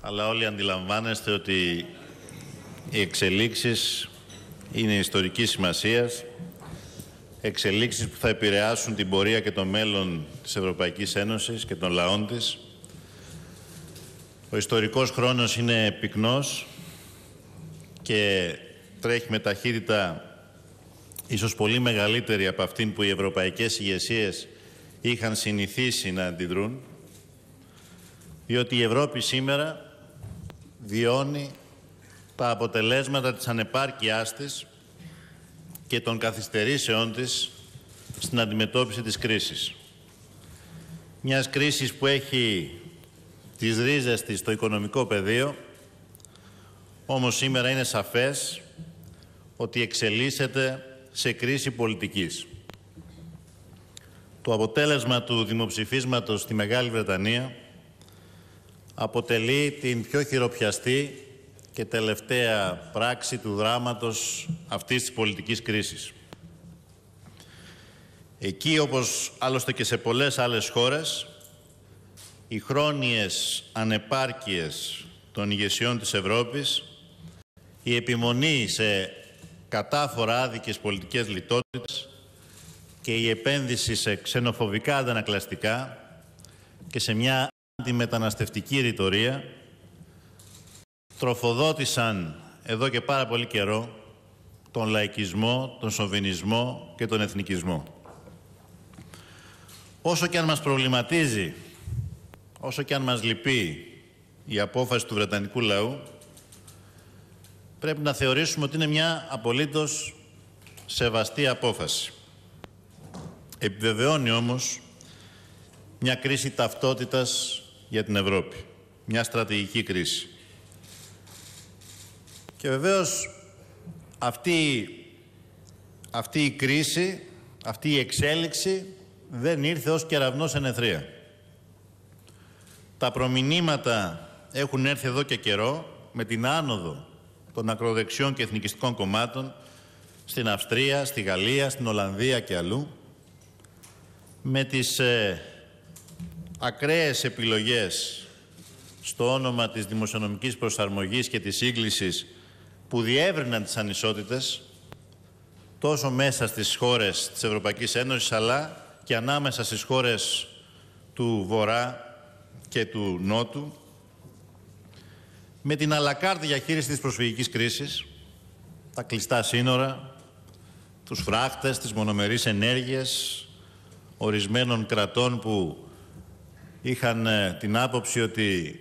αλλά όλοι αντιλαμβάνεστε ότι οι εξελίξεις είναι ιστορικής σημασίας, εξελίξεις που θα επηρεάσουν την πορεία και το μέλλον της Ευρωπαϊκής Ένωσης και των λαών της. Ο ιστορικός χρόνος είναι πυκνός και τρέχει με ταχύτητα ίσως πολύ μεγαλύτερη από αυτήν που οι ευρωπαϊκές ηγεσίες είχαν συνηθίσει να αντιδρούν, διότι η Ευρώπη σήμερα διώνει τα αποτελέσματα της ανεπάρκειάς της και των καθυστερήσεών της στην αντιμετώπιση της κρίσης. Μιας κρίσης που έχει τις ρίζες της στο οικονομικό πεδίο, όμως σήμερα είναι σαφές ότι εξελίσσεται σε κρίση πολιτικής. Το αποτέλεσμα του δημοψηφίσματος στη Μεγάλη Βρετανία αποτελεί την πιο χειροπιαστή και τελευταία πράξη του δράματος αυτής της πολιτικής κρίσης. Εκεί, όπως άλλωστε και σε πολλές άλλες χώρες, οι χρόνιες ανεπάρκειες των ηγεσιών της Ευρώπης, η επιμονή σε κατάφορα άδικες πολιτικές λιτότητες και η επένδυση σε ξενοφοβικά αντανακλαστικά και σε μια τη μεταναστευτική ρητορία τροφοδότησαν εδώ και πάρα πολύ καιρό τον λαϊκισμό, τον σοβινισμό και τον εθνικισμό. Όσο και αν μας προβληματίζει, όσο και αν μας λυπεί η απόφαση του Βρετανικού λαού, πρέπει να θεωρήσουμε ότι είναι μια απολύτως σεβαστή απόφαση. Επιβεβαιώνει όμως μια κρίση ταυτότητας για την Ευρώπη. Μια στρατηγική κρίση. Και βεβαίως αυτή, αυτή η κρίση, αυτή η εξέλιξη δεν ήρθε ως κεραυνός ενεθρία. Τα προμηνύματα έχουν έρθει εδώ και καιρό με την άνοδο των ακροδεξιών και εθνικιστικών κομμάτων στην Αυστρία, στη Γαλλία, στην Ολλανδία και αλλού με τις ε, ακραίες επιλογές στο όνομα της δημοσιονομικής προσαρμογής και της σύγκλησης που διεύρυναν τις ανισότητες τόσο μέσα στις χώρες της Ευρωπαϊκής Ένωσης αλλά και ανάμεσα στις χώρες του Βορρά και του Νότου με την αλακάρτη διαχείριση της προσφυγικής κρίσης τα κλειστά σύνορα, τους φράχτες, τις μονομερείς ενέργειες ορισμένων κρατών που είχαν ε, την άποψη ότι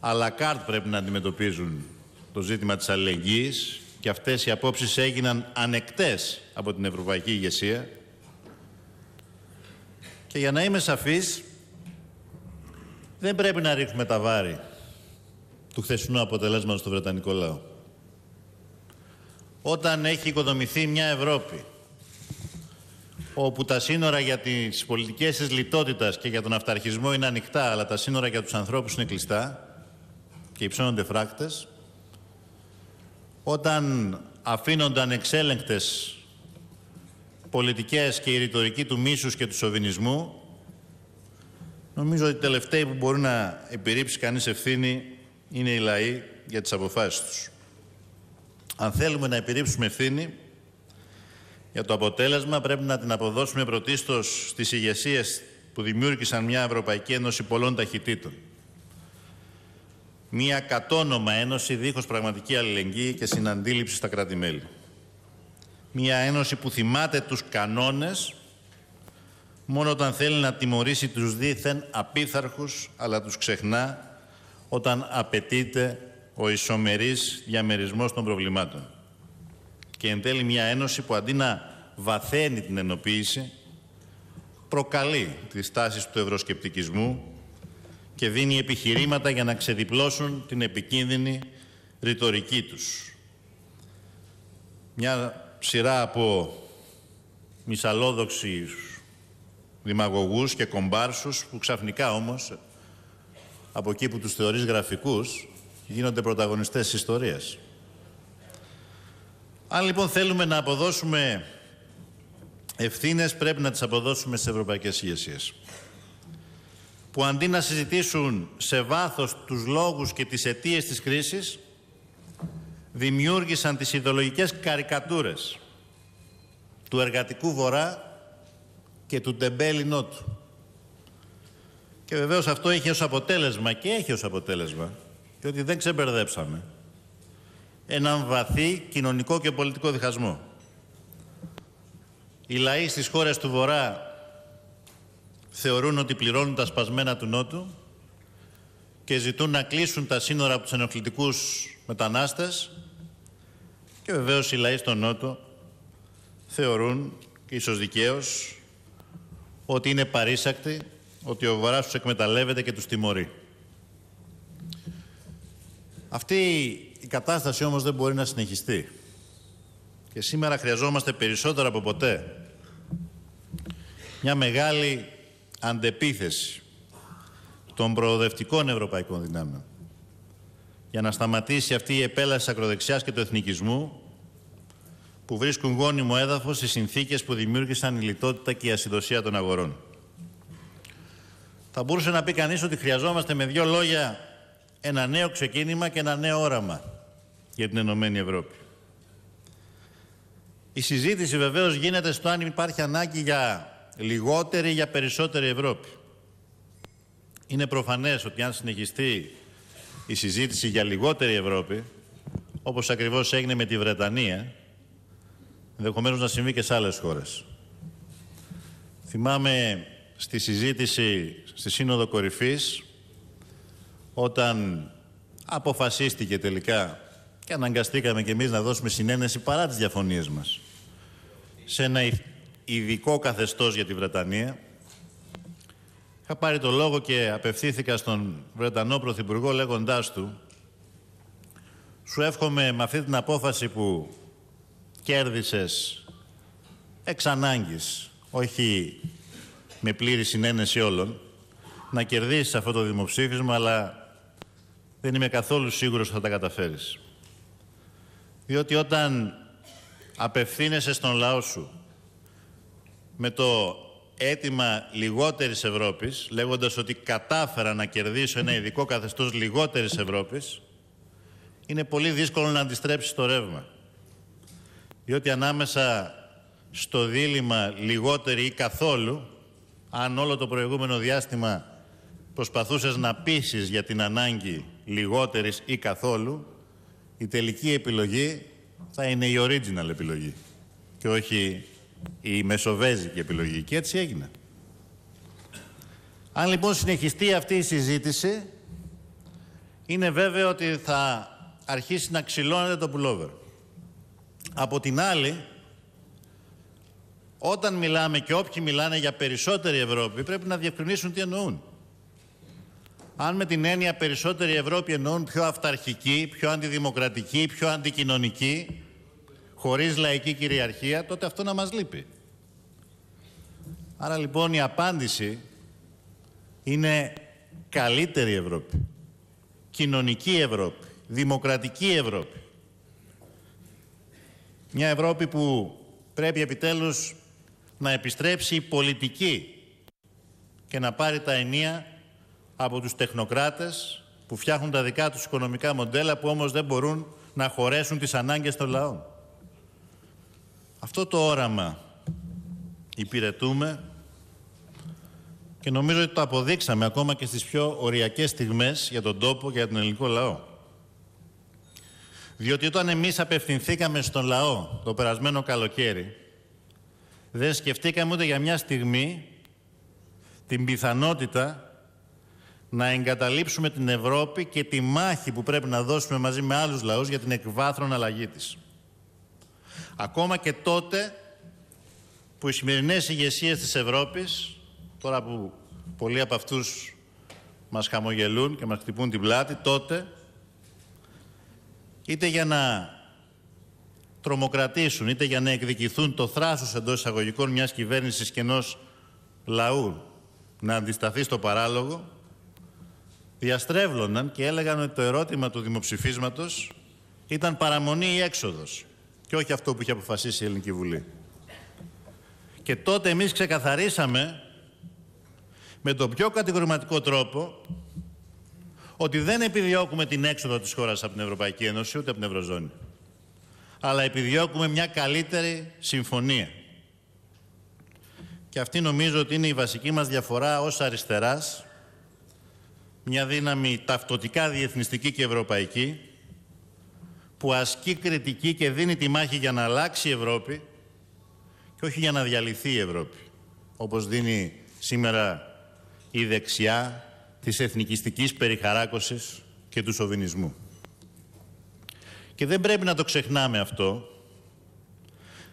αλακάρτ πρέπει να αντιμετωπίζουν το ζήτημα της αλληλεγγύης και αυτές οι απόψεις έγιναν ανεκτές από την ευρωπαϊκή ηγεσία. Και για να είμαι σαφής, δεν πρέπει να ρίχνουμε τα βάρη του χθεσινού αποτελέσματος στο Βρετανικό λαό. Όταν έχει οικοδομηθεί μια Ευρώπη όπου τα σύνορα για τις πολιτικές της λιτότητας και για τον αυταρχισμό είναι ανοιχτά, αλλά τα σύνορα για τους ανθρώπους είναι κλειστά και υψώνονται φράκτες. όταν αφήνονταν εξέλεγκτες πολιτικές και η ρητορική του μίσους και του σοβινισμού, νομίζω ότι οι τελευταίοι που μπορεί να επιρρύψει κάνει ευθύνη είναι οι λαοί για τις αποφάσεις τους. Αν θέλουμε να επιρρύψουμε ευθύνη, για το αποτέλεσμα πρέπει να την αποδώσουμε πρωτίστως στις ηγεσίες που δημιούργησαν μια Ευρωπαϊκή Ένωση πολλών ταχυτήτων. Μια κατόνομα ένωση δίχως πραγματική αλληλεγγύη και συναντήληψη στα κράτη-μέλη. Μια ένωση που θυμάται τους κανόνες μόνο όταν θέλει να τιμωρήσει τους δίθεν απίθαρχους, αλλά τους ξεχνά όταν απαιτείται ο ισομερής διαμερισμός των προβλημάτων. Και εν τέλει μια ένωση που αντί βαθαίνει την ενοποίηση, προκαλεί τις τάσεις του ευρωσκεπτικισμού και δίνει επιχειρήματα για να ξεδιπλώσουν την επικίνδυνη ρητορική τους. Μια σειρά από μυσαλόδοξους δημαγωγούς και κομπάρσους που ξαφνικά όμως από εκεί που τους θεωρείς γραφικούς γίνονται πρωταγωνιστές της ιστορίας. Αν λοιπόν θέλουμε να αποδώσουμε ευθύνες πρέπει να τις αποδώσουμε στις ευρωπαϊκές ηγεσίες. που αντί να συζητήσουν σε βάθος τους λόγους και τις αιτίες της κρίσης, δημιούργησαν τις ιδεολογικές καρικατούρες του εργατικού βορρά και του τεμπέλη νότου. Και βεβαίως αυτό έχει ως αποτέλεσμα και έχει ως αποτέλεσμα, ότι δεν ξεμπερδέψαμε, έναν βαθύ κοινωνικό και πολιτικό διχασμό. Οι λαοί στις χώρες του Βορρά θεωρούν ότι πληρώνουν τα σπασμένα του Νότου και ζητούν να κλείσουν τα σύνορα από τους ενοχλητικούς μετανάστες και βεβαίως οι λαοί στον Νότο θεωρούν, ίσως δικαίως, ότι είναι παρήσακτοι, ότι ο βοράς τους εκμεταλλεύεται και τους τιμωρεί. Αυτή η κατάσταση όμως δεν μπορεί να συνεχιστεί. Και σήμερα χρειαζόμαστε περισσότερο από ποτέ μια μεγάλη αντεπίθεση των προοδευτικών ευρωπαϊκών δυνάμεων για να σταματήσει αυτή η επέλαση ακροδεξιάς και του εθνικισμού που βρίσκουν γόνιμο έδαφος στις συνθήκες που δημιούργησαν η λιτότητα και η ασυνδοσία των αγορών. Θα μπορούσε να πει κανείς ότι χρειαζόμαστε με δύο λόγια ένα νέο ξεκίνημα και ένα νέο όραμα για την Ενωμένη Ευρώπη. Η συζήτηση βεβαίως γίνεται στο αν υπάρχει ανάγκη για λιγότερη ή για περισσότερη Ευρώπη. Είναι προφανές ότι αν συνεχιστεί η συζήτηση για λιγότερη Ευρώπη, όπως ακριβώς έγινε με τη Βρετανία, ενδεχομένως να συμβεί και σε άλλες χώρες. Θυμάμαι στη συζήτηση στη Σύνοδο Κορυφής, όταν αποφασίστηκε τελικά και αναγκαστήκαμε και εμείς να δώσουμε συνένεση παρά τις διαφωνίες μας σε ένα ειδικό καθεστώς για τη Βρετανία. Είχα πάρει το λόγο και απευθύνθηκα στον Βρετανό Πρωθυπουργό λέγοντάς του «Σου εύχομαι με αυτή την απόφαση που κέρδισες εξ ανάγκης, όχι με πλήρη συνένεση όλων, να κερδίσεις αυτό το δημοψήφισμα, αλλά δεν είμαι καθόλου σίγουρος ότι θα τα καταφέρεις. Διότι όταν απευθύνεσαι στον λαό σου με το αίτημα λιγότερης Ευρώπης, λέγοντας ότι κατάφερα να κερδίσω ένα ειδικό καθεστώς λιγότερης Ευρώπης, είναι πολύ δύσκολο να αντιστρέψεις το ρεύμα. Διότι ανάμεσα στο δίλημα λιγότερη ή καθόλου, αν όλο το προηγούμενο διάστημα προσπαθούσες να πείσεις για την ανάγκη λιγότερης ή καθόλου, η τελική επιλογή θα είναι η original επιλογή και όχι η μεσοβέζικη επιλογή. Και έτσι έγινε. Αν λοιπόν συνεχιστεί αυτή η συζήτηση, είναι βέβαιο ότι θα αρχίσει να ξυλώνεται το πουλόβερ. Από την άλλη, όταν μιλάμε και όποιοι μιλάνε για περισσότερη Ευρώπη, πρέπει να διευκρινίσουν τι εννοούν. Αν με την έννοια περισσότερη Ευρώπη εννοούν πιο αυταρχική, πιο αντιδημοκρατική, πιο αντικοινωνική, χωρίς λαϊκή κυριαρχία, τότε αυτό να μας λείπει. Άρα λοιπόν η απάντηση είναι καλύτερη Ευρώπη, κοινωνική Ευρώπη, δημοκρατική Ευρώπη. Μια Ευρώπη που πρέπει επιτέλους να επιστρέψει πολιτική και να πάρει τα ενία από τους τεχνοκράτες που φτιάχνουν τα δικά τους οικονομικά μοντέλα που όμως δεν μπορούν να χωρέσουν τις ανάγκες των λαών. Αυτό το όραμα υπηρετούμε και νομίζω ότι το αποδείξαμε ακόμα και στις πιο οριακές στιγμές για τον τόπο και για τον ελληνικό λαό. Διότι όταν εμείς απευθυνθήκαμε στον λαό το περασμένο καλοκαίρι, δεν σκεφτήκαμε ούτε για μια στιγμή την πιθανότητα να εγκαταλείψουμε την Ευρώπη και τη μάχη που πρέπει να δώσουμε μαζί με άλλους λαούς για την εκβάθρον αλλαγή της. Ακόμα και τότε που οι σημερινές ηγεσίες της Ευρώπης, τώρα που πολλοί από αυτούς μας χαμογελούν και μας χτυπούν την πλάτη, τότε είτε για να τρομοκρατήσουν, είτε για να εκδικηθούν το θράσος εντός εισαγωγικών μιας κυβέρνησης και ενός λαού να αντισταθεί στο παράλογο, διαστρέβλωναν και έλεγαν ότι το ερώτημα του δημοψηφίσματος ήταν παραμονή ή έξοδος και όχι αυτό που είχε αποφασίσει η Ελληνική Βουλή. Και τότε εμείς ξεκαθαρίσαμε με τον πιο κατηγορηματικό τρόπο ότι δεν επιδιώκουμε την έξοδο της χώρας από την Ευρωπαϊκή Ένωση ούτε από την Ευρωζώνη. Αλλά επιδιώκουμε μια καλύτερη συμφωνία. Και αυτή νομίζω ότι είναι η βασική μας διαφορά ως αριστεράς μια δύναμη ταυτοτικά διεθνιστική και ευρωπαϊκή, που ασκεί κριτική και δίνει τη μάχη για να αλλάξει η Ευρώπη και όχι για να διαλυθεί η Ευρώπη, όπως δίνει σήμερα η δεξιά της εθνικιστικής περιχαράκωσης και του σοβινισμού. Και δεν πρέπει να το ξεχνάμε αυτό,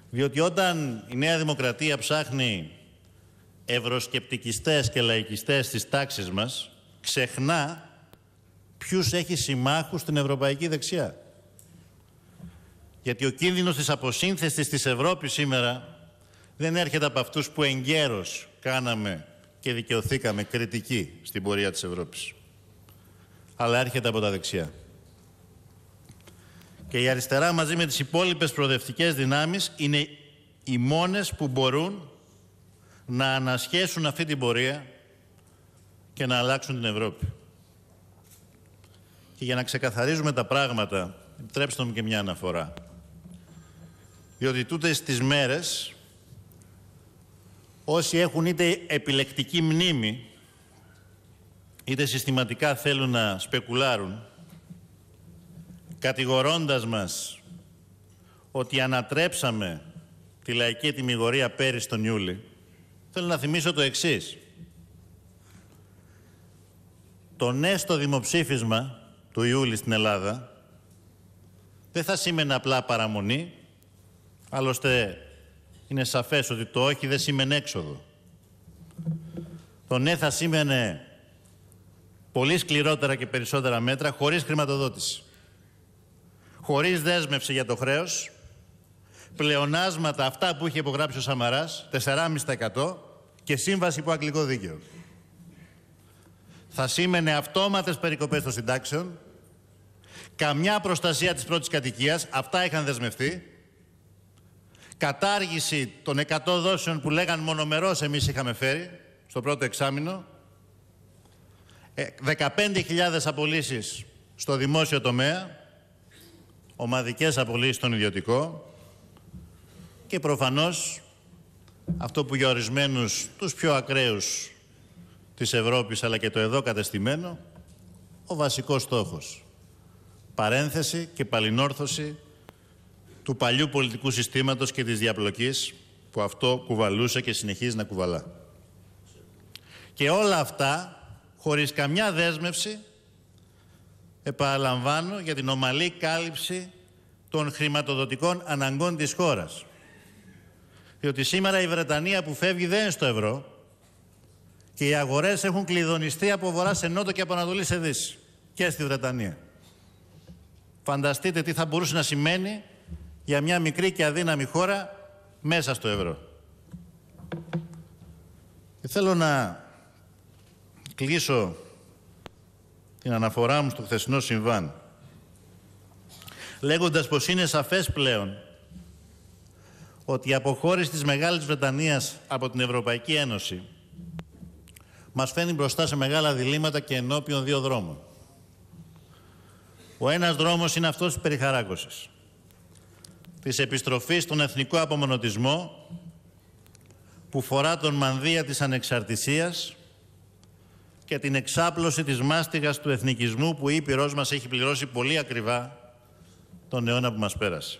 διότι όταν η Νέα Δημοκρατία ψάχνει ευρωσκεπτικιστές και λαϊκιστές στις τάξεις μας, ξεχνά ποιους έχει συμμάχους στην ευρωπαϊκή δεξιά. Γιατί ο κίνδυνος της αποσύνθεσης της Ευρώπης σήμερα δεν έρχεται από αυτούς που εγκαίρως κάναμε και δικαιωθήκαμε κριτική στην πορεία της Ευρώπης. Αλλά έρχεται από τα δεξιά. Και η αριστερά μαζί με τις υπόλοιπες προοδευτικές δυνάμεις είναι οι μόνες που μπορούν να ανασχέσουν αυτή την πορεία και να αλλάξουν την Ευρώπη. Και για να ξεκαθαρίζουμε τα πράγματα, επιτρέψτε μου και μια αναφορά. Διότι τούτες τις μέρες, όσοι έχουν είτε επιλεκτική μνήμη, είτε συστηματικά θέλουν να σπεκουλάρουν, κατηγορώντας μας ότι ανατρέψαμε τη λαϊκή τιμιγορία πέρυσι τον Ιούλη, θέλω να θυμίσω το εξής το ναι στο δημοψήφισμα του Ιούλη στην Ελλάδα δεν θα σήμαινε απλά παραμονή, άλλωστε είναι σαφές ότι το όχι δεν σήμαινε έξοδο. Το ναι θα σήμαινε πολύ σκληρότερα και περισσότερα μέτρα χωρίς χρηματοδότηση. Χωρίς δέσμευση για το χρέος, πλεονάσματα αυτά που είχε υπογράψει ο Σαμαράς, 4,5% και σύμβαση υπό αγγλικό δίκαιο θα σήμαινε αυτόματες περικοπές των συντάξεων, καμιά προστασία της πρώτης κατοικίας, αυτά είχαν δεσμευτεί, κατάργηση των 100 δόσεων που λέγαν μονομερός εμείς είχαμε φέρει στο πρώτο εξάμεινο, 15.000 ε, απολύσεις στο δημόσιο τομέα, ομαδικές απολύσεις στον ιδιωτικό και προφανώς αυτό που για ορισμένους τους πιο ακραίους της Ευρώπης αλλά και το εδώ κατεστημένο ο βασικός στόχος. Παρένθεση και παλινόρθωση του παλιού πολιτικού συστήματος και της διαπλοκής που αυτό κουβαλούσε και συνεχίζει να κουβαλά. Και όλα αυτά χωρίς καμιά δέσμευση επαναλαμβάνω για την ομαλή κάλυψη των χρηματοδοτικών αναγκών της χώρας. Διότι σήμερα η Βρετανία που φεύγει δεν είναι στο ευρώ, και οι αγορές έχουν κλειδονιστεί από βορρά σε νότο και από ανατολή σε δύση και στη Βρετανία. Φανταστείτε τι θα μπορούσε να σημαίνει για μια μικρή και αδύναμη χώρα μέσα στο ευρώ. Και θέλω να κλείσω την αναφορά μου στο χθεσινό συμβάν λέγοντας πως είναι σαφές πλέον ότι η αποχώρηση της Μεγάλης Βρετανίας από την Ευρωπαϊκή Ένωση μας φαίνει μπροστά σε μεγάλα διλήμματα και ενώπιον δύο δρόμων. Ο ένας δρόμος είναι αυτός της περιχαράκωσης, της επιστροφής στον εθνικό απομονωτισμό που φορά τον μανδύα της ανεξαρτησίας και την εξάπλωση της μάστιγας του εθνικισμού που η Ήπειρός μας έχει πληρώσει πολύ ακριβά τον αιώνα που μας πέρασε.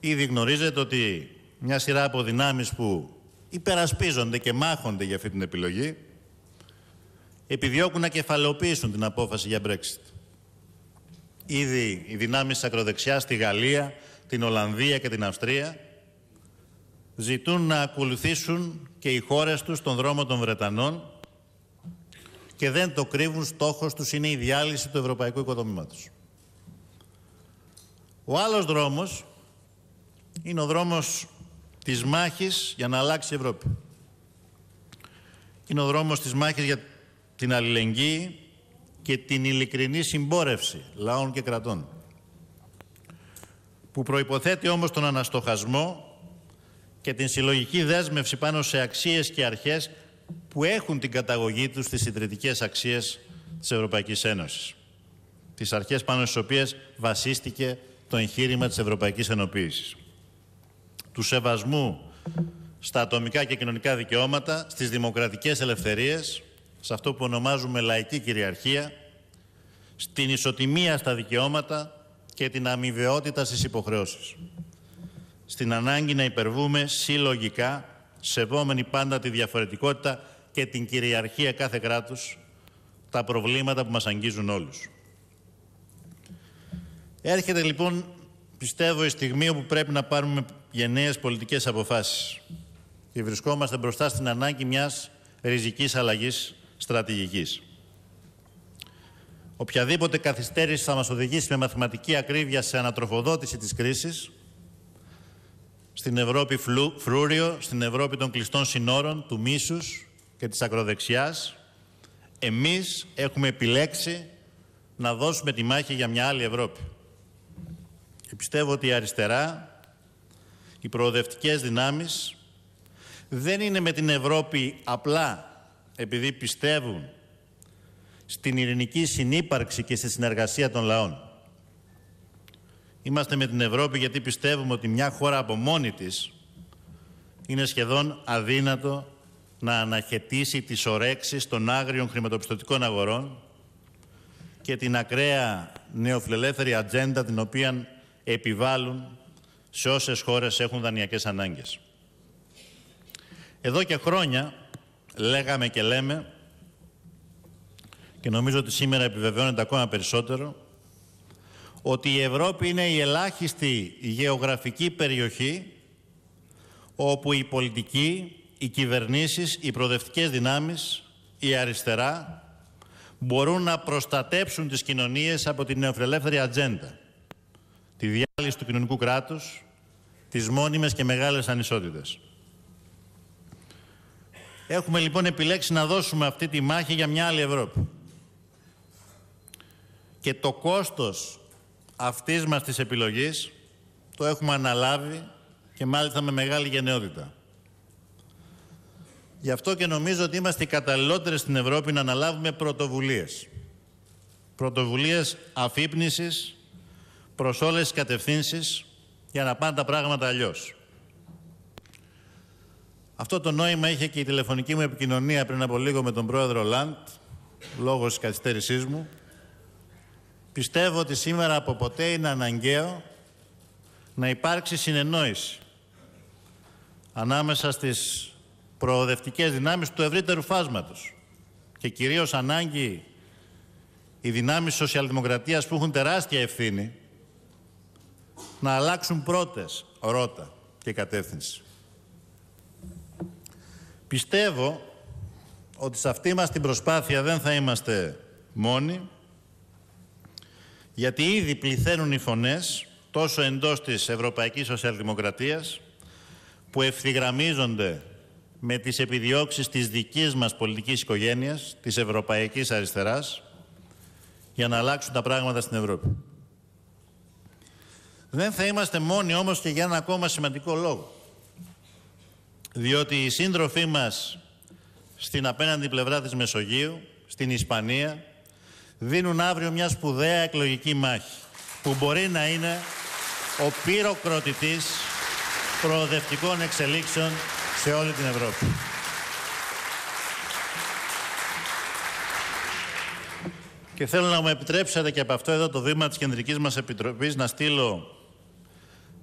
Ήδη γνωρίζετε ότι μια σειρά από δυνάμεις που υπερασπίζονται και μάχονται για αυτή την επιλογή, επιδιώκουν να κεφαλοποιήσουν την απόφαση για Brexit. Ήδη οι δυνάμεις της ακροδεξιάς στη Γαλλία, την Ολλανδία και την Αυστρία ζητούν να ακολουθήσουν και οι χώρες τους τον δρόμο των Βρετανών και δεν το κρύβουν στόχος τους είναι η διάλυση του ευρωπαϊκού οικοδομήματος. Ο άλλος δρόμος είναι ο δρόμος της μάχης για να αλλάξει η Ευρώπη. Είναι ο δρόμος της μάχης για την αλληλεγγύη και την ειλικρινή συμπόρευση λαών και κρατών. Που προϋποθέτει όμως τον αναστοχασμό και την συλλογική δέσμευση πάνω σε αξίες και αρχές που έχουν την καταγωγή τους στις ιδρυτικές αξίες της Ευρωπαϊκής Ένωσης. Τις αρχές πάνω στις οποίες βασίστηκε το εγχείρημα της Ευρωπαϊκής Ενοποίησης του σεβασμού στα ατομικά και κοινωνικά δικαιώματα, στις δημοκρατικές ελευθερίες, σε αυτό που ονομάζουμε λαϊκή κυριαρχία, στην ισοτιμία στα δικαιώματα και την αμοιβαιότητα στις υποχρεώσεις. Στην ανάγκη να υπερβούμε συλλογικά, σεβόμενοι πάντα τη διαφορετικότητα και την κυριαρχία κάθε κράτους, τα προβλήματα που μας αγγίζουν όλους. Έρχεται λοιπόν, πιστεύω, η στιγμή όπου πρέπει να πάρουμε νέες πολιτικές αποφάσεις και βρισκόμαστε μπροστά στην ανάγκη μιας ριζικής αλλαγής στρατηγικής. Οποιαδήποτε καθυστέρηση θα μας οδηγήσει με μαθηματική ακρίβεια σε ανατροφοδότηση της κρίσης, στην Ευρώπη φλου, φρούριο, στην Ευρώπη των κλειστών συνόρων, του μίσους και της ακροδεξιάς, εμείς έχουμε επιλέξει να δώσουμε τη μάχη για μια άλλη Ευρώπη. Και πιστεύω ότι η αριστερά οι προοδευτικές δυνάμεις δεν είναι με την Ευρώπη απλά επειδή πιστεύουν στην ειρηνική συνύπαρξη και στη συνεργασία των λαών. Είμαστε με την Ευρώπη γιατί πιστεύουμε ότι μια χώρα από μόνη της είναι σχεδόν αδύνατο να αναχαιτήσει τις ορέξεις των άγριων χρηματοπιστωτικών αγορών και την ακραία νεοφιλελεύθερη ατζέντα την οποία επιβάλλουν σε όσες χώρες έχουν δανειακές ανάγκες. Εδώ και χρόνια λέγαμε και λέμε και νομίζω ότι σήμερα επιβεβαιώνεται ακόμα περισσότερο ότι η Ευρώπη είναι η ελάχιστη γεωγραφική περιοχή όπου η πολιτική, οι κυβερνήσεις, οι προοδευτικές δυνάμεις, η αριστερά μπορούν να προστατέψουν τις κοινωνίες από την νεοφιλελεύθερη ατζέντα, τη διάλυση του κοινωνικού κράτους, τις μόνιμες και μεγάλες ανισότητες. Έχουμε λοιπόν επιλέξει να δώσουμε αυτή τη μάχη για μια άλλη Ευρώπη. Και το κόστος αυτής μας της επιλογής το έχουμε αναλάβει και μάλιστα με μεγάλη γενναιότητα. Γι' αυτό και νομίζω ότι είμαστε οι καταλληλότερες στην Ευρώπη να αναλάβουμε πρωτοβουλίες. Πρωτοβουλίες αφύπνισης προς όλες τις κατευθύνσεις για να πάνε τα πράγματα αλλιώς. Αυτό το νόημα είχε και η τηλεφωνική μου επικοινωνία πριν από λίγο με τον πρόεδρο Λαντ, λόγω τη καθυστέρησής μου. Πιστεύω ότι σήμερα από ποτέ είναι αναγκαίο να υπάρξει συνεννόηση ανάμεσα στις προοδευτικές δυνάμεις του ευρύτερου φάσματος και κυρίως ανάγκη οι δυνάμεις σοσιαλδημοκρατίας που έχουν τεράστια ευθύνη να αλλάξουν πρώτες ρότα και κατεύθυνση. Πιστεύω ότι σε αυτή μας την προσπάθεια δεν θα είμαστε μόνοι, γιατί ήδη πληθαίνουν οι φωνές, τόσο εντός της Ευρωπαϊκής Σοσιαλδημοκρατίας, που ευθυγραμμίζονται με τις επιδιώξεις της δικής μας πολιτικής οικογένειας, της Ευρωπαϊκής Αριστεράς, για να αλλάξουν τα πράγματα στην Ευρώπη. Δεν θα είμαστε μόνοι όμως και για ένα ακόμα σημαντικό λόγο. Διότι οι σύντροφοί μας στην απέναντι πλευρά της Μεσογείου, στην Ισπανία, δίνουν αύριο μια σπουδαία εκλογική μάχη που μπορεί να είναι ο πυροκροτητής προοδευτικών εξελίξεων σε όλη την Ευρώπη. Και θέλω να μου επιτρέψετε και από αυτό εδώ το βήμα της Κεντρικής μας Επιτροπής να στείλω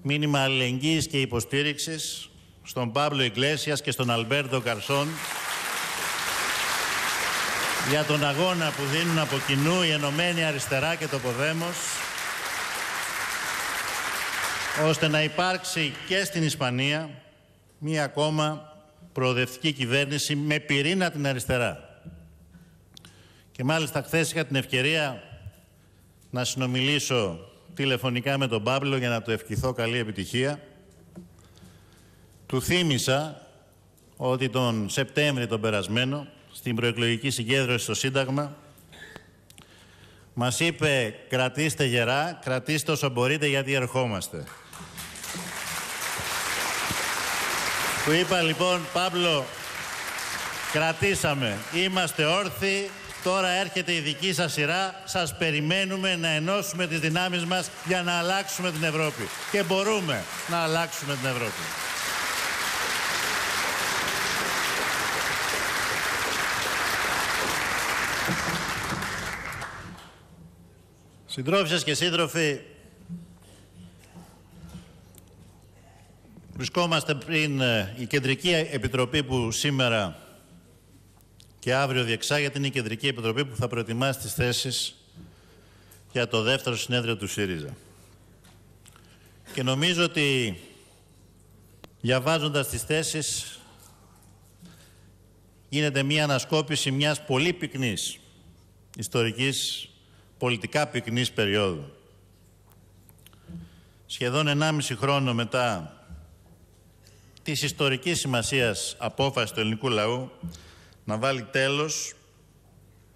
Μήνυμα αλληλεγγύης και υποστήριξης στον Παύλο Ιγκλέσιας και στον Αλμπέρδο Καρσόν για τον αγώνα που δίνουν από κοινού η Ενωμένη Αριστερά και το Ποδέμος ώστε να υπάρξει και στην Ισπανία μία ακόμα προοδευτική κυβέρνηση με πυρήνα την αριστερά. Και μάλιστα χθες είχα την ευκαιρία να συνομιλήσω τηλεφωνικά με τον Παύλο για να του ευχηθώ καλή επιτυχία. Του θύμισα ότι τον Σεπτέμβρη τον περασμένο, στην προεκλογική συγκέντρωση στο Σύνταγμα, μας είπε κρατήστε γερά, κρατήστε όσο μπορείτε γιατί ερχόμαστε. Του είπα λοιπόν, Παύλο, κρατήσαμε, είμαστε όρθιοι, Τώρα έρχεται η δική σας σειρά. Σας περιμένουμε να ενώσουμε τις δυνάμεις μας για να αλλάξουμε την Ευρώπη. Και μπορούμε να αλλάξουμε την Ευρώπη. Συντρόφισσες και σύντροφοι, βρισκόμαστε πριν ε, η Κεντρική Επιτροπή που σήμερα και αύριο διεξάγεται είναι η Κεντρική Επιτροπή που θα προετοιμάσει τις θέσεις για το δεύτερο συνέδριο του ΣΥΡΙΖΑ. Και νομίζω ότι διαβάζοντας τις θέσεις γίνεται μια ανασκόπηση μιας πολύ πυκνής ιστορικής, πολιτικά πυκνής περίοδου. Σχεδόν 1,5 χρόνο μετά της ιστορικής σημασίας απόφασης του ελληνικού λαού να βάλει τέλος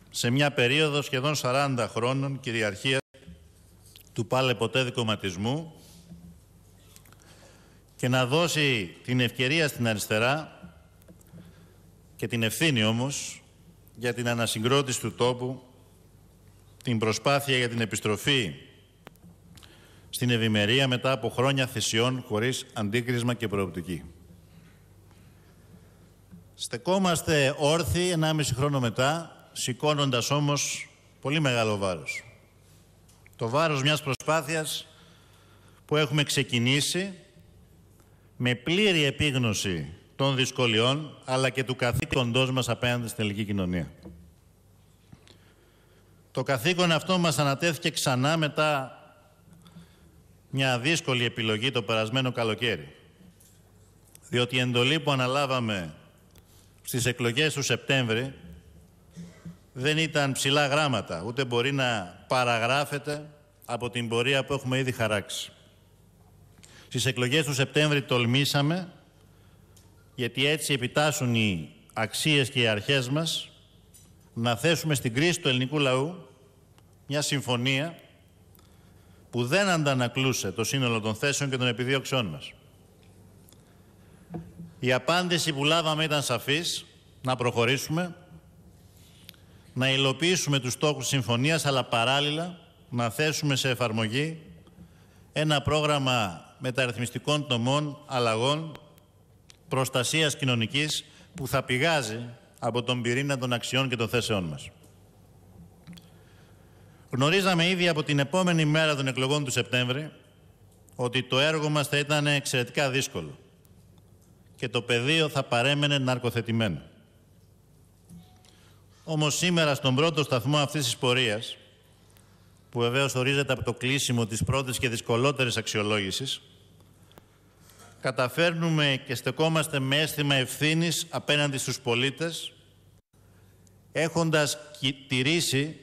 σε μια περίοδο σχεδόν 40 χρόνων κυριαρχίας του πάλε ποτέ δικοματισμού και να δώσει την ευκαιρία στην αριστερά και την ευθύνη όμως για την ανασυγκρότηση του τόπου, την προσπάθεια για την επιστροφή στην ευημερία μετά από χρόνια θυσιών χωρίς αντίκρισμα και προοπτική. Στεκόμαστε όρθιοι 1,5 χρόνο μετά, σηκώνοντας όμως πολύ μεγάλο βάρος. Το βάρος μιας προσπάθειας που έχουμε ξεκινήσει με πλήρη επίγνωση των δυσκολιών, αλλά και του καθήκοντός μας απέναντι στην ελληνική κοινωνία. Το καθήκον αυτό μας ανατέθηκε ξανά μετά μια δύσκολη επιλογή το περασμένο καλοκαίρι. Διότι η εντολή που αναλάβαμε στις εκλογές του Σεπτέμβρη δεν ήταν ψηλά γράμματα, ούτε μπορεί να παραγράφεται από την πορεία που έχουμε ήδη χαράξει. Στις εκλογές του Σεπτέμβρη τολμήσαμε, γιατί έτσι επιτάσσουν οι αξίες και οι αρχές μας, να θέσουμε στην κρίση του ελληνικού λαού μια συμφωνία που δεν αντανακλούσε το σύνολο των θέσεων και των επιδιώξεών μας. Η απάντηση που λάβαμε ήταν σαφής, να προχωρήσουμε, να υλοποιήσουμε τους στόχους συμφωνίας, αλλά παράλληλα να θέσουμε σε εφαρμογή ένα πρόγραμμα μεταρρυθμιστικών τομών αλλαγών, προστασίας κοινωνικής που θα πηγάζει από τον πυρήνα των αξιών και των θέσεών μας. Γνωρίζαμε ήδη από την επόμενη μέρα των εκλογών του Σεπτέμβρη ότι το έργο μας θα ήταν εξαιρετικά δύσκολο και το πεδίο θα παρέμενε ναρκοθετημένο. Όμως σήμερα στον πρώτο σταθμό αυτής της πορείας, που βεβαίως ορίζεται από το κλείσιμο της πρώτης και δυσκολότερης αξιολόγησης, καταφέρνουμε και στεκόμαστε με αίσθημα ευθύνης απέναντι στους πολίτες, έχοντας τηρήσει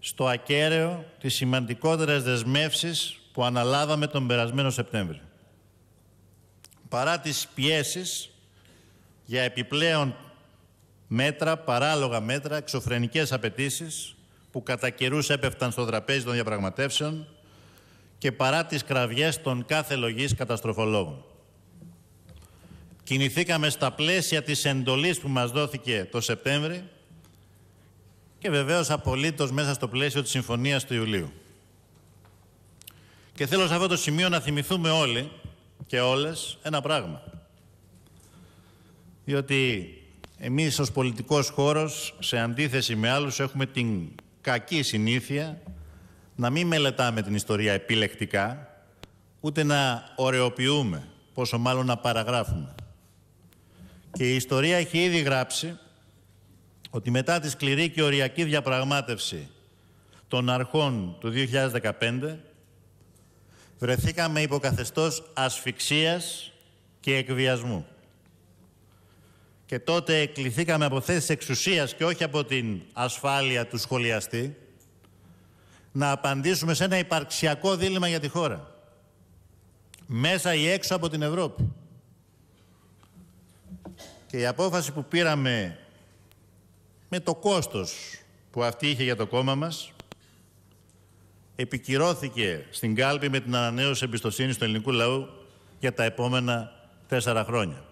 στο ακέραιο τις σημαντικότερες δεσμεύσεις που αναλάβαμε τον περασμένο Σεπτέμβριο παρά τις πιέσεις για επιπλέον μέτρα, παράλογα μέτρα, εξωφρενικές απαιτήσεις που κατά καιρούς έπεφταν στο τραπέζι των διαπραγματεύσεων και παρά τις κραυγές των κάθε λογής καταστροφολόγων. Κινηθήκαμε στα πλαίσια της εντολής που μας δόθηκε το Σεπτέμβρη και βεβαίως απολύτως μέσα στο πλαίσιο της Συμφωνίας του Ιουλίου. Και θέλω σε αυτό το σημείο να θυμηθούμε όλοι και όλες ένα πράγμα. Διότι εμείς ως πολιτικός χώρος, σε αντίθεση με άλλους, έχουμε την κακή συνήθεια να μην μελετάμε την ιστορία επιλεκτικά, ούτε να ωρεοποιούμε, πόσο μάλλον να παραγράφουμε. Και η ιστορία έχει ήδη γράψει ότι μετά τη σκληρή και οριακή διαπραγμάτευση των αρχών του 2015, βρεθήκαμε υποκαθεστώς ασφυξίας και εκβιασμού. Και τότε εκκληθήκαμε από θέσεις εξουσίας και όχι από την ασφάλεια του σχολιαστή να απαντήσουμε σε ένα υπαρξιακό δίλημα για τη χώρα. Μέσα ή έξω από την Ευρώπη. Και η απόφαση που πήραμε με το κόστος που αυτή είχε για το κόμμα μας επικυρώθηκε στην κάλπη με την ανανέωση εμπιστοσύνης του ελληνικού λαού για τα επόμενα τέσσερα χρόνια.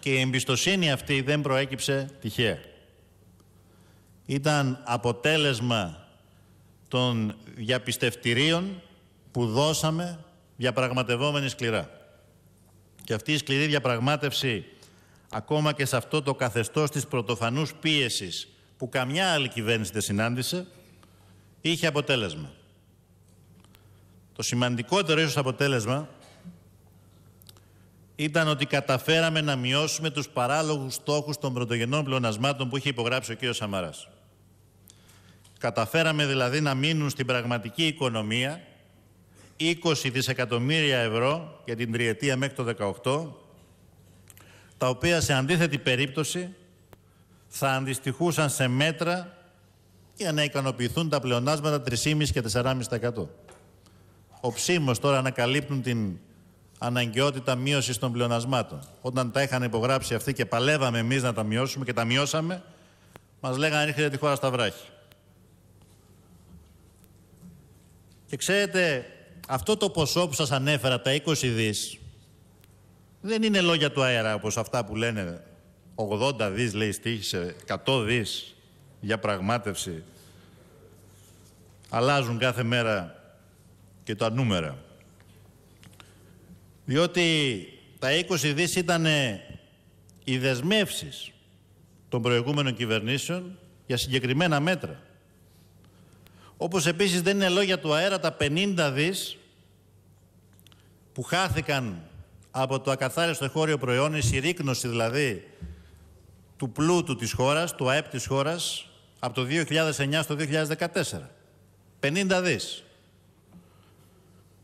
Και η εμπιστοσύνη αυτή δεν προέκυψε τυχαία. Ήταν αποτέλεσμα των διαπιστευτηρίων που δώσαμε διαπραγματευόμενοι σκληρά. Και αυτή η σκληρή διαπραγμάτευση ακόμα και σε αυτό το καθεστώς της πρωτοφανούς πίεσης που καμιά άλλη κυβέρνηση δεν συνάντησε, είχε αποτέλεσμα. Το σημαντικότερο ίσως αποτέλεσμα ήταν ότι καταφέραμε να μειώσουμε τους παράλογους στόχους των πρωτογενών πλεονασμάτων που είχε υπογράψει ο κ. Σαμαράς. Καταφέραμε δηλαδή να μείνουν στην πραγματική οικονομία 20 δισεκατομμύρια ευρώ για την τριετία μέχρι το 18, τα οποία σε αντίθετη περίπτωση θα αντιστοιχούσαν σε μέτρα για να ικανοποιηθούν τα πλεονάσματα 3,5 και 4,5%. Ο ψήμος τώρα να καλύπτουν την αναγκαιότητα μείωσης των πλεονασμάτων. Όταν τα είχαν υπογράψει αυτοί και παλεύαμε εμείς να τα μειώσουμε και τα μειώσαμε, μας λέγανε ρίχνετε τη χώρα στα βράχη. Και ξέρετε, αυτό το ποσό που σας ανέφερα, τα 20 δις, δεν είναι λόγια του αέρα, όπως αυτά που λένε 80 δις, λέει, στήχησε 100 δις για πραγμάτευση. Αλλάζουν κάθε μέρα και τα νούμερα. Διότι τα 20 δις ήταν οι δεσμεύσεις των προηγούμενων κυβερνήσεων για συγκεκριμένα μέτρα. Όπως επίσης δεν είναι λόγια του αέρα τα 50 δις που χάθηκαν από το ακαθάριστο χώριο προϊόν, η συρρήκνωση δηλαδή του πλούτου της χώρας, του ΑΕΠ της χώρας, από το 2009 στο 2014. 50 δις.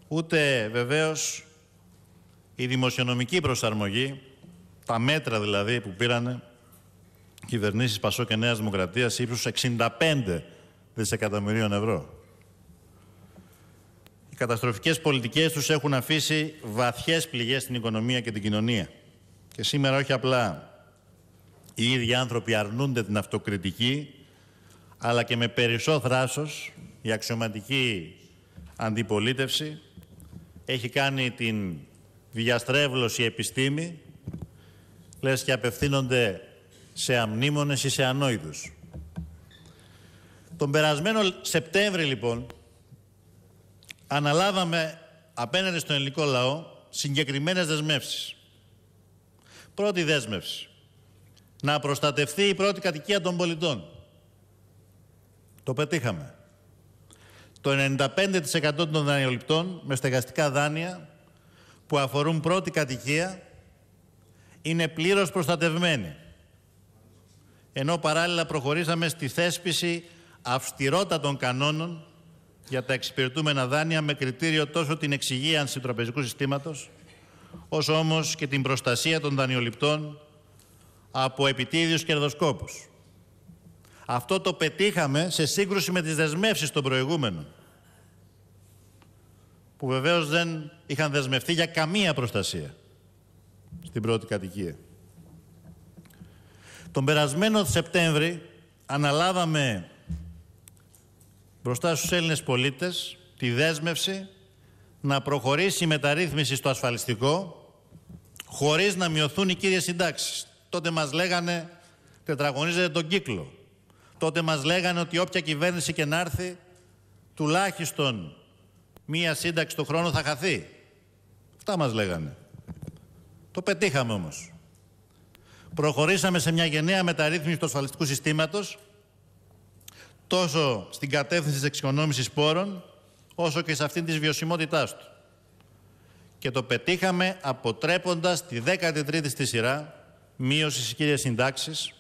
Ούτε βεβαίως η δημοσιονομική προσαρμογή, τα μέτρα δηλαδή που πήρανε κυβερνήσεις Πασό και Νέας Δημοκρατίας ύψους 65 δισεκατομμυρίων ευρώ. Οι καταστροφικές πολιτικές τους έχουν αφήσει βαθιές πληγές στην οικονομία και την κοινωνία. Και σήμερα όχι απλά οι ίδιοι άνθρωποι αρνούνται την αυτοκριτική αλλά και με περισσό θράσος η αξιωματική αντιπολίτευση έχει κάνει την διαστρέβλωση επιστήμη λες και απευθύνονται σε αμνήμονες ή σε ανόητους. Τον περασμένο Σεπτέμβρη λοιπόν αναλάβαμε απέναντι στον ελληνικό λαό συγκεκριμένες δεσμεύσεις. Πρώτη δέσμευση. Να προστατευτεί η σε ανοηδους τον περασμενο σεπτεμβρη λοιπον αναλαβαμε απεναντι στον ελληνικο κατοικία των πολιτών. Το πετύχαμε. Το 95% των δανειοληπτών με στεγαστικά δάνεια που αφορούν πρώτη κατοικία είναι πλήρως προστατευμένοι. Ενώ παράλληλα προχωρήσαμε στη θέσπιση αυστηρότατων κανόνων για τα εξυπηρετούμενα δάνεια με κριτήριο τόσο την εξυγίανση του τραπεζικού συστήματος όσο όμως και την προστασία των δανειοληπτών από επιτίδιους κερδοσκόπους. Αυτό το πετύχαμε σε σύγκρουση με τις δεσμεύσεις των προηγούμενων που βεβαίως δεν είχαν δεσμευτεί για καμία προστασία στην πρώτη κατοικία. Τον περασμένο Σεπτέμβρη αναλάβαμε μπροστά στους Έλληνες πολίτες τη δέσμευση να προχωρήσει η μεταρρύθμιση στο ασφαλιστικό χωρίς να μειωθούν οι κύριες συντάξεις. Τότε μας λέγανε τετραγωνίζεται τον κύκλο. Τότε μας λέγανε ότι όποια κυβέρνηση και να έρθει, τουλάχιστον μία σύνταξη το χρόνο θα χαθεί. Αυτά μας λέγανε. Το πετύχαμε όμως. Προχωρήσαμε σε μια γενναία μεταρρύθμιση του ασφαλιστικού συστήματος, τόσο στην κατεύθυνση της εξοικονόμησης πόρων, όσο και σε αυτήν της βιωσιμότητάς του. Και το πετύχαμε αποτρέποντας τη 13η στη σειρά μείωσης στις κύριες συντάξεις,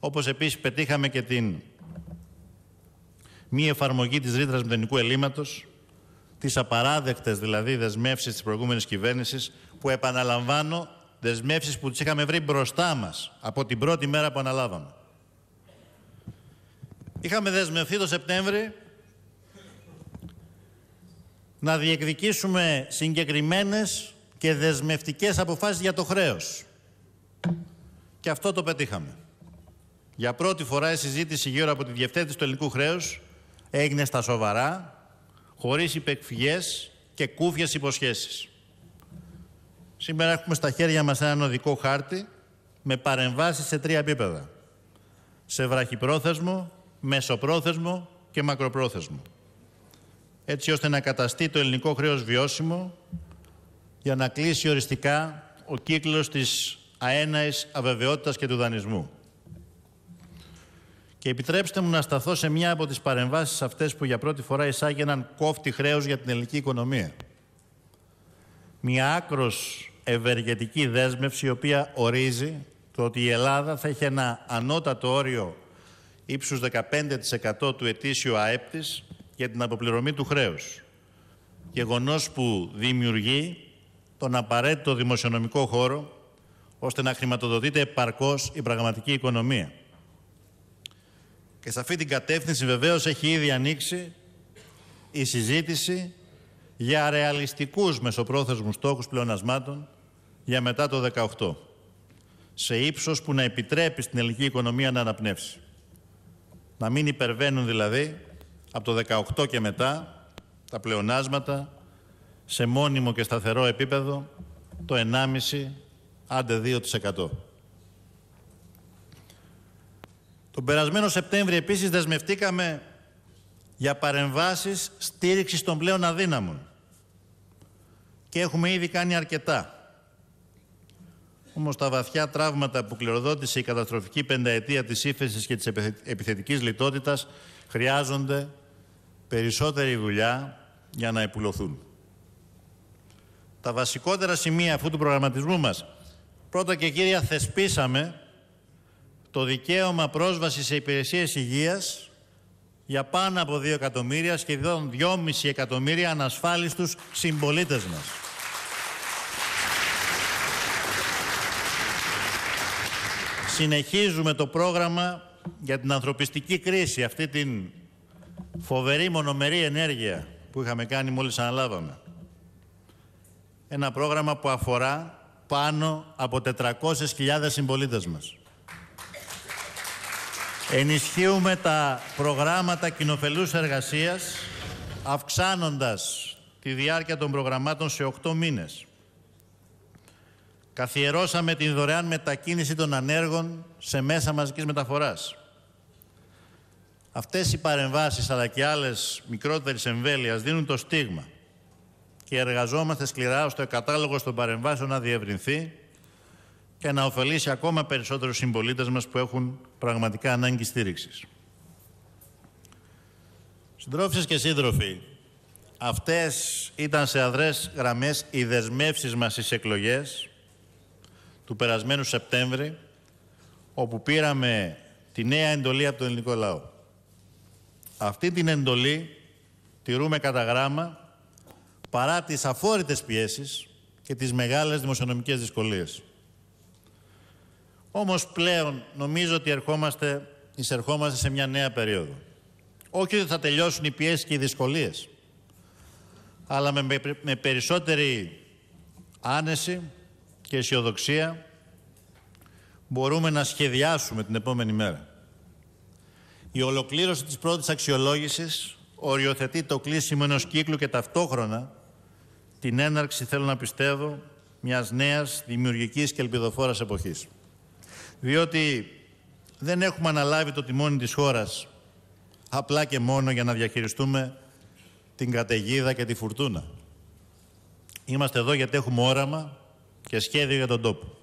όπως επίσης πετύχαμε και την μη εφαρμογή της ρήτρας μηδενικού ελλείμματος, τις απαράδεκτες δηλαδή δεσμεύσεις της προηγούμενης κυβέρνησης, που επαναλαμβάνω δεσμεύσεις που τις είχαμε βρει μπροστά μας από την πρώτη μέρα που αναλάβαμε. Είχαμε δεσμευθεί το Σεπτέμβρη να διεκδικήσουμε συγκεκριμένες και δεσμευτικές αποφάσεις για το χρέος. Και αυτό το πετύχαμε. Για πρώτη φορά η συζήτηση γύρω από τη διευθέτηση του ελληνικού χρέους έγινε στα σοβαρά, χωρίς υπεκφυγές και κούφιες υποσχέσεις. Σήμερα έχουμε στα χέρια μας έναν οδικό χάρτη με παρεμβάσεις σε τρία επίπεδα. Σε βραχυπρόθεσμο, μεσοπρόθεσμο και μακροπρόθεσμο. Έτσι ώστε να καταστεί το ελληνικό χρέος βιώσιμο για να κλείσει οριστικά ο κύκλος της αέναης αβεβαιότητας και του δανεισμού. Και επιτρέψτε μου να σταθώ σε μια από τις παρεμβάσεις αυτές που για πρώτη φορά εισάγει έναν κόφτη χρέους για την ελληνική οικονομία. Μια άκρος ευεργετική δέσμευση η οποία ορίζει το ότι η Ελλάδα θα έχει ένα ανώτατο όριο ύψους 15% του ετήσιου ΑΕΠ για την αποπληρωμή του χρέους. Γεγονός που δημιουργεί τον απαραίτητο δημοσιονομικό χώρο ώστε να χρηματοδοτείται επαρκώς η πραγματική οικονομία. Και σε αυτή την κατεύθυνση βεβαίως έχει ήδη ανοίξει η συζήτηση για ρεαλιστικούς μεσοπρόθεσμους στόχους πλεονασμάτων για μετά το 18 σε ύψος που να επιτρέπει στην ελληνική οικονομία να αναπνεύσει. Να μην υπερβαίνουν δηλαδή από το 18 και μετά τα πλεονάσματα σε μόνιμο και σταθερό επίπεδο το 1,5 άντε 2%. Τον περασμένο Σεπτέμβριο επίσης δεσμευτήκαμε για παρεμβάσεις στήριξης των πλέον αδύναμων και έχουμε ήδη κάνει αρκετά. Όμως τα βαθιά τραύματα που κληροδότησε η καταστροφική πενταετία της ύφεσης και της επιθετικής λιτότητας χρειάζονται περισσότερη δουλειά για να επουλωθούν. Τα βασικότερα σημεία αυτού του προγραμματισμού μας πρώτα και κύρια θεσπίσαμε το δικαίωμα πρόσβασης σε υπηρεσίες υγείας για πάνω από 2 εκατομμύρια, σχεδόν 2,5 εκατομμύρια ανασφάλιστους συμπολίτες μας. Συνεχίζουμε το πρόγραμμα για την ανθρωπιστική κρίση, αυτή την φοβερή μονομερή ενέργεια που είχαμε κάνει μόλις αναλάβαμε. Ένα πρόγραμμα που αφορά πάνω από 400.000 συμπολίτες μας. Ενισχύουμε τα προγράμματα κοινοφελούς εργασίας, αυξάνοντας τη διάρκεια των προγραμμάτων σε 8 μήνες. Καθιερώσαμε την δωρεάν μετακίνηση των ανέργων σε μέσα μαζικής μεταφοράς. Αυτές οι παρεμβάσεις αλλά και άλλες μικρότερης εμβέλειας δίνουν το στίγμα και εργαζόμαστε σκληρά ώστε ο κατάλογος των παρεμβάσεων να διευρυνθεί και να ωφελήσει ακόμα περισσότερους συμπολίτες μας που έχουν πραγματικά ανάγκη στήριξης. Συντρόφισσες και σύντροφοι, αυτές ήταν σε αδρές γραμμές οι δεσμεύσεις μας στις εκλογές του περασμένου Σεπτέμβρη, όπου πήραμε τη νέα εντολή από τον ελληνικό λαό. Αυτή την εντολή τηρούμε κατά γράμμα παρά τις αφόρητες πιέσεις και τις μεγάλες δημοσιονομικές δυσκολίες. Όμως πλέον νομίζω ότι ερχόμαστε, εισερχόμαστε σε μια νέα περίοδο. Όχι ότι θα τελειώσουν οι πιέσεις και οι δυσκολίες, αλλά με, με περισσότερη άνεση και αισιοδοξία μπορούμε να σχεδιάσουμε την επόμενη μέρα. Η ολοκλήρωση της πρώτης αξιολόγησης οριοθετεί το κλείσιμο ενός κύκλου και ταυτόχρονα την έναρξη, θέλω να πιστεύω, μιας νέας δημιουργικής και ελπιδοφόρας εποχής διότι δεν έχουμε αναλάβει το τιμόνι της χώρας απλά και μόνο για να διαχειριστούμε την καταιγίδα και τη φουρτούνα. Είμαστε εδώ γιατί έχουμε όραμα και σχέδιο για τον τόπο.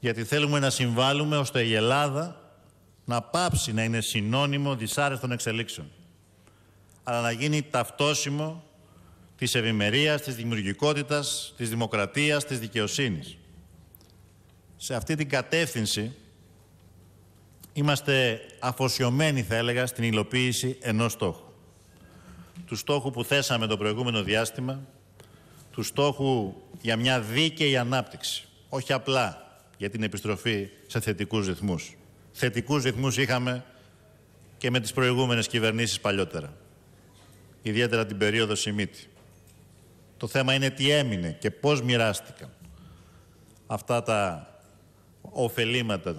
Γιατί θέλουμε να συμβάλλουμε ώστε η Ελλάδα να πάψει να είναι συνώνυμο δυσάρεστων εξελίξεων, αλλά να γίνει ταυτόσιμο της ευημερίας, της δημιουργικότητας, της δημοκρατίας, της δικαιοσύνης σε αυτή την κατεύθυνση είμαστε αφοσιωμένοι, θα έλεγα, στην υλοποίηση ενός στόχου. Του στόχου που θέσαμε το προηγούμενο διάστημα, του στόχου για μια δίκαιη ανάπτυξη, όχι απλά για την επιστροφή σε θετικούς ρυθμούς. Θετικούς ρυθμούς είχαμε και με τις προηγούμενες κυβερνήσεις παλιότερα, ιδιαίτερα την περίοδο Σιμίτη. Το θέμα είναι τι έμεινε και πώς μοιράστηκαν αυτά τα ωφελήματα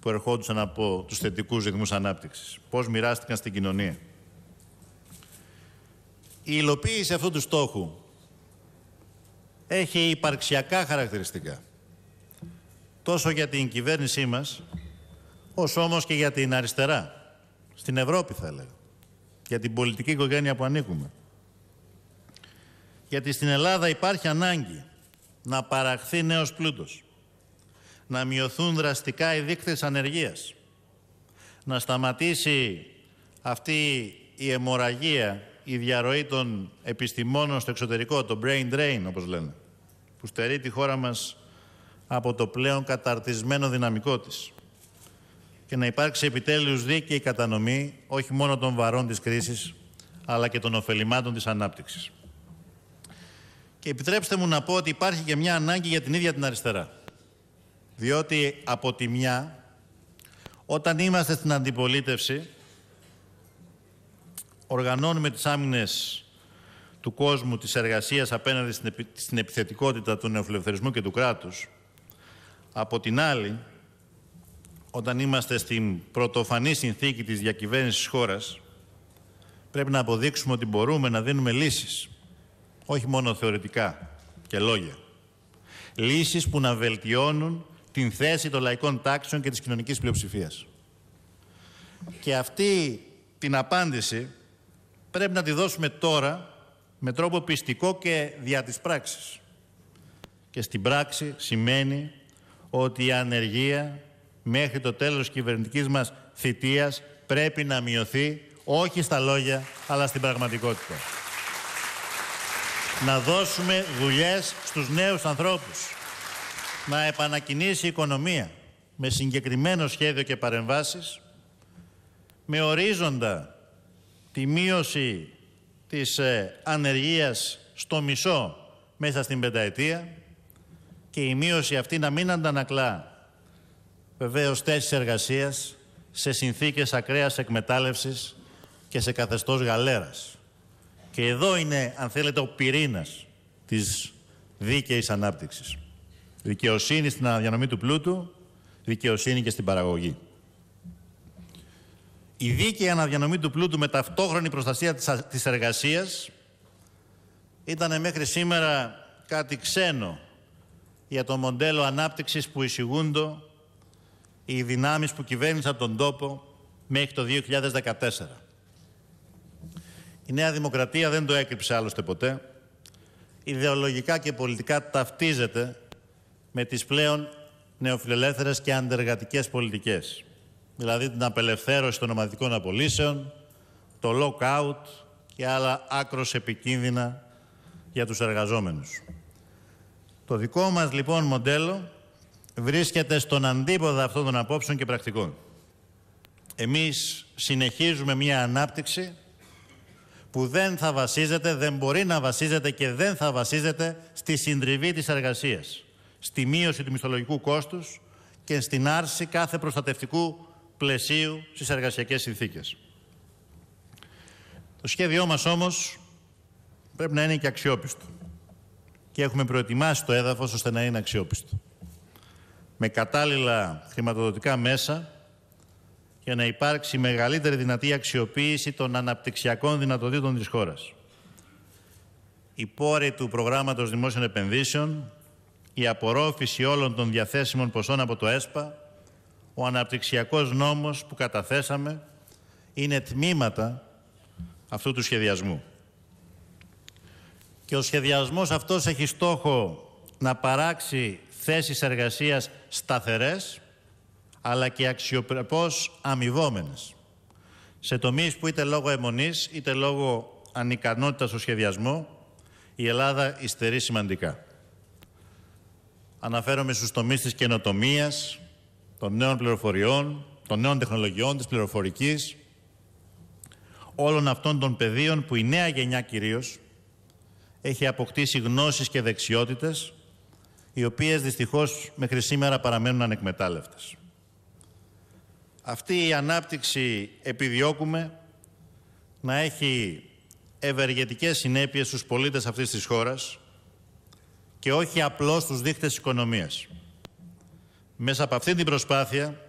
που ερχόντουσαν από τους θετικούς ρυθμούς ανάπτυξης. Πώς μοιράστηκαν στην κοινωνία. Η υλοποίηση αυτού του στόχου έχει υπαρξιακά χαρακτηριστικά. Τόσο για την κυβέρνησή μας, όσο όμως και για την αριστερά. Στην Ευρώπη θα έλεγα. Για την πολιτική οικογένεια που ανήκουμε. Γιατί στην Ελλάδα υπάρχει ανάγκη να παραχθεί νέος πλούτος να μειωθούν δραστικά οι δείκτες ανεργίας, να σταματήσει αυτή η αιμορραγία, η διαρροή των επιστημόνων στο εξωτερικό, το brain drain όπως λένε, που στερεί τη χώρα μας από το πλέον καταρτισμένο δυναμικό της και να υπάρξει επιτέλους δίκαιη κατανομή όχι μόνο των βαρών της κρίσης, αλλά και των ωφελημάτων της ανάπτυξης. Και επιτρέψτε μου να πω ότι υπάρχει και μια ανάγκη για την ίδια την αριστερά. Διότι από τη μια, όταν είμαστε στην αντιπολίτευση, οργανώνουμε τις άμυνες του κόσμου, της εργασίας απέναντι στην επιθετικότητα του νεοφιλελευθερισμού και του κράτους. Από την άλλη, όταν είμαστε στην πρωτοφανή συνθήκη της διακυβέρνησης χώρας, πρέπει να αποδείξουμε ότι μπορούμε να δίνουμε λύσεις, όχι μόνο θεωρητικά και λόγια. Λύσεις που να βελτιώνουν την θέση των λαϊκών τάξεων και της κοινωνικής πλειοψηφίας. Και αυτή την απάντηση πρέπει να τη δώσουμε τώρα με τρόπο πιστικό και δια της πράξης. Και στην πράξη σημαίνει ότι η ανεργία μέχρι το τέλος της κυβερνητικής μας θητείας πρέπει να μειωθεί όχι στα λόγια αλλά στην πραγματικότητα. Να δώσουμε δουλειές στους νέους ανθρώπους να επανακινήσει η οικονομία με συγκεκριμένο σχέδιο και παρεμβάσεις, με ορίζοντα τη μείωση της ε, ανεργίας στο μισό μέσα στην πενταετία και η μείωση αυτή να μην αντανακλά βεβαίως εργασίας σε συνθήκες ακραίας εκμετάλλευσης και σε καθεστώς γαλέρας. Και εδώ είναι, αν θέλετε, ο πυρήνας της δίκαιης ανάπτυξης. Δικαιοσύνη στην αναδιανομή του πλούτου, δικαιοσύνη και στην παραγωγή. Η δίκαιη αναδιανομή του πλούτου με ταυτόχρονη προστασία της εργασίας ήταν μέχρι σήμερα κάτι ξένο για το μοντέλο ανάπτυξης που εισηγούντο οι δυνάμεις που κυβέρνησαν τον τόπο μέχρι το 2014. Η Νέα Δημοκρατία δεν το έκρυψε άλλωστε ποτέ. Ιδεολογικά και πολιτικά ταυτίζεται με τις πλέον νεοφιλελεύθερες και αντεργατικές πολιτικές. Δηλαδή την απελευθέρωση των ομαδικών απολύσεων, το lockout και άλλα άκρος επικίνδυνα για τους εργαζόμενους. Το δικό μας λοιπόν μοντέλο βρίσκεται στον αντίποδα αυτών των απόψεων και πρακτικών. Εμείς συνεχίζουμε μια ανάπτυξη που δεν θα βασίζεται, δεν μπορεί να βασίζεται και δεν θα βασίζεται στη συντριβή της εργασίας στη μείωση του μισθολογικού κόστους και στην άρση κάθε προστατευτικού πλαισίου στις εργασιακές συνθήκες. Το σχέδιό μας όμως πρέπει να είναι και αξιόπιστο και έχουμε προετοιμάσει το έδαφος ώστε να είναι αξιόπιστο. Με κατάλληλα χρηματοδοτικά μέσα για να υπάρξει μεγαλύτερη δυνατή αξιοποίηση των αναπτυξιακών δυνατοτήτων της χώρας. Οι πόροι του προγράμματος δημόσιων επενδύσεων η απορρόφηση όλων των διαθέσιμων ποσών από το ΕΣΠΑ, ο αναπτυξιακός νόμος που καταθέσαμε είναι τμήματα αυτού του σχεδιασμού. Και ο σχεδιασμός αυτός έχει στόχο να παράξει θέσεις εργασίας σταθερές, αλλά και αξιοπρεπώς αμοιβόμενες. Σε τομείς που είτε λόγω αιμονής, είτε λόγω ανικανότητας στο σχεδιασμό, η Ελλάδα υστερεί σημαντικά. Αναφέρομαι στους τομείς της καινοτομίας, των νέων πληροφοριών, των νέων τεχνολογιών, της πληροφορικής, όλων αυτών των πεδίων που η νέα γενιά κυρίως έχει αποκτήσει γνώσεις και δεξιότητες, οι οποίες δυστυχώς μέχρι σήμερα παραμένουν ανεκμετάλλευτες. Αυτή η ανάπτυξη επιδιώκουμε να έχει ευεργετικές συνέπειες στους πολίτες αυτής της χώρας, και όχι απλώς στους δείχτες οικονομίας. Μέσα από αυτή την προσπάθεια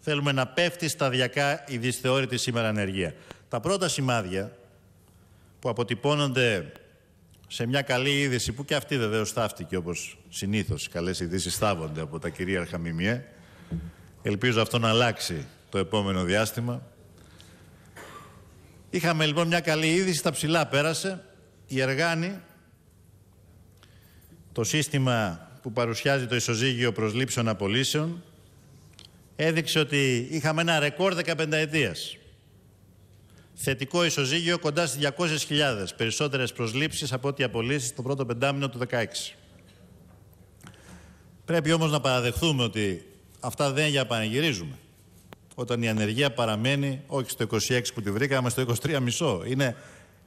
θέλουμε να πέφτει σταδιακά η δυσθεώρητη σήμερα ενέργεια. Τα πρώτα σημάδια που αποτυπώνονται σε μια καλή είδηση, που και αυτή βεβαίως θαύτηκε όπως συνήθως οι καλές ειδήσεις θαύονται από τα κυρίαρχα ΜΜΕ ελπίζω αυτό να αλλάξει το επόμενο διάστημα, Είχαμε λοιπόν μια καλή είδηση, τα ψηλά πέρασε. Η Εργάνη το σύστημα που παρουσιάζει το ισοζύγιο προσλήψεων απολύσεων έδειξε ότι είχαμε ένα ρεκόρ 15 ετίας. Θετικό ισοζύγιο κοντά στις 200.000 περισσότερες προσλήψεις από ό,τι απολύσεις το πρώτο πεντάμινο του 2016. Πρέπει όμως να παραδεχθούμε ότι αυτά δεν για πανηγυρίζουμε. Όταν η ανεργία παραμένει όχι στο 26 που τη βρήκαμε, στο 23,5. Είναι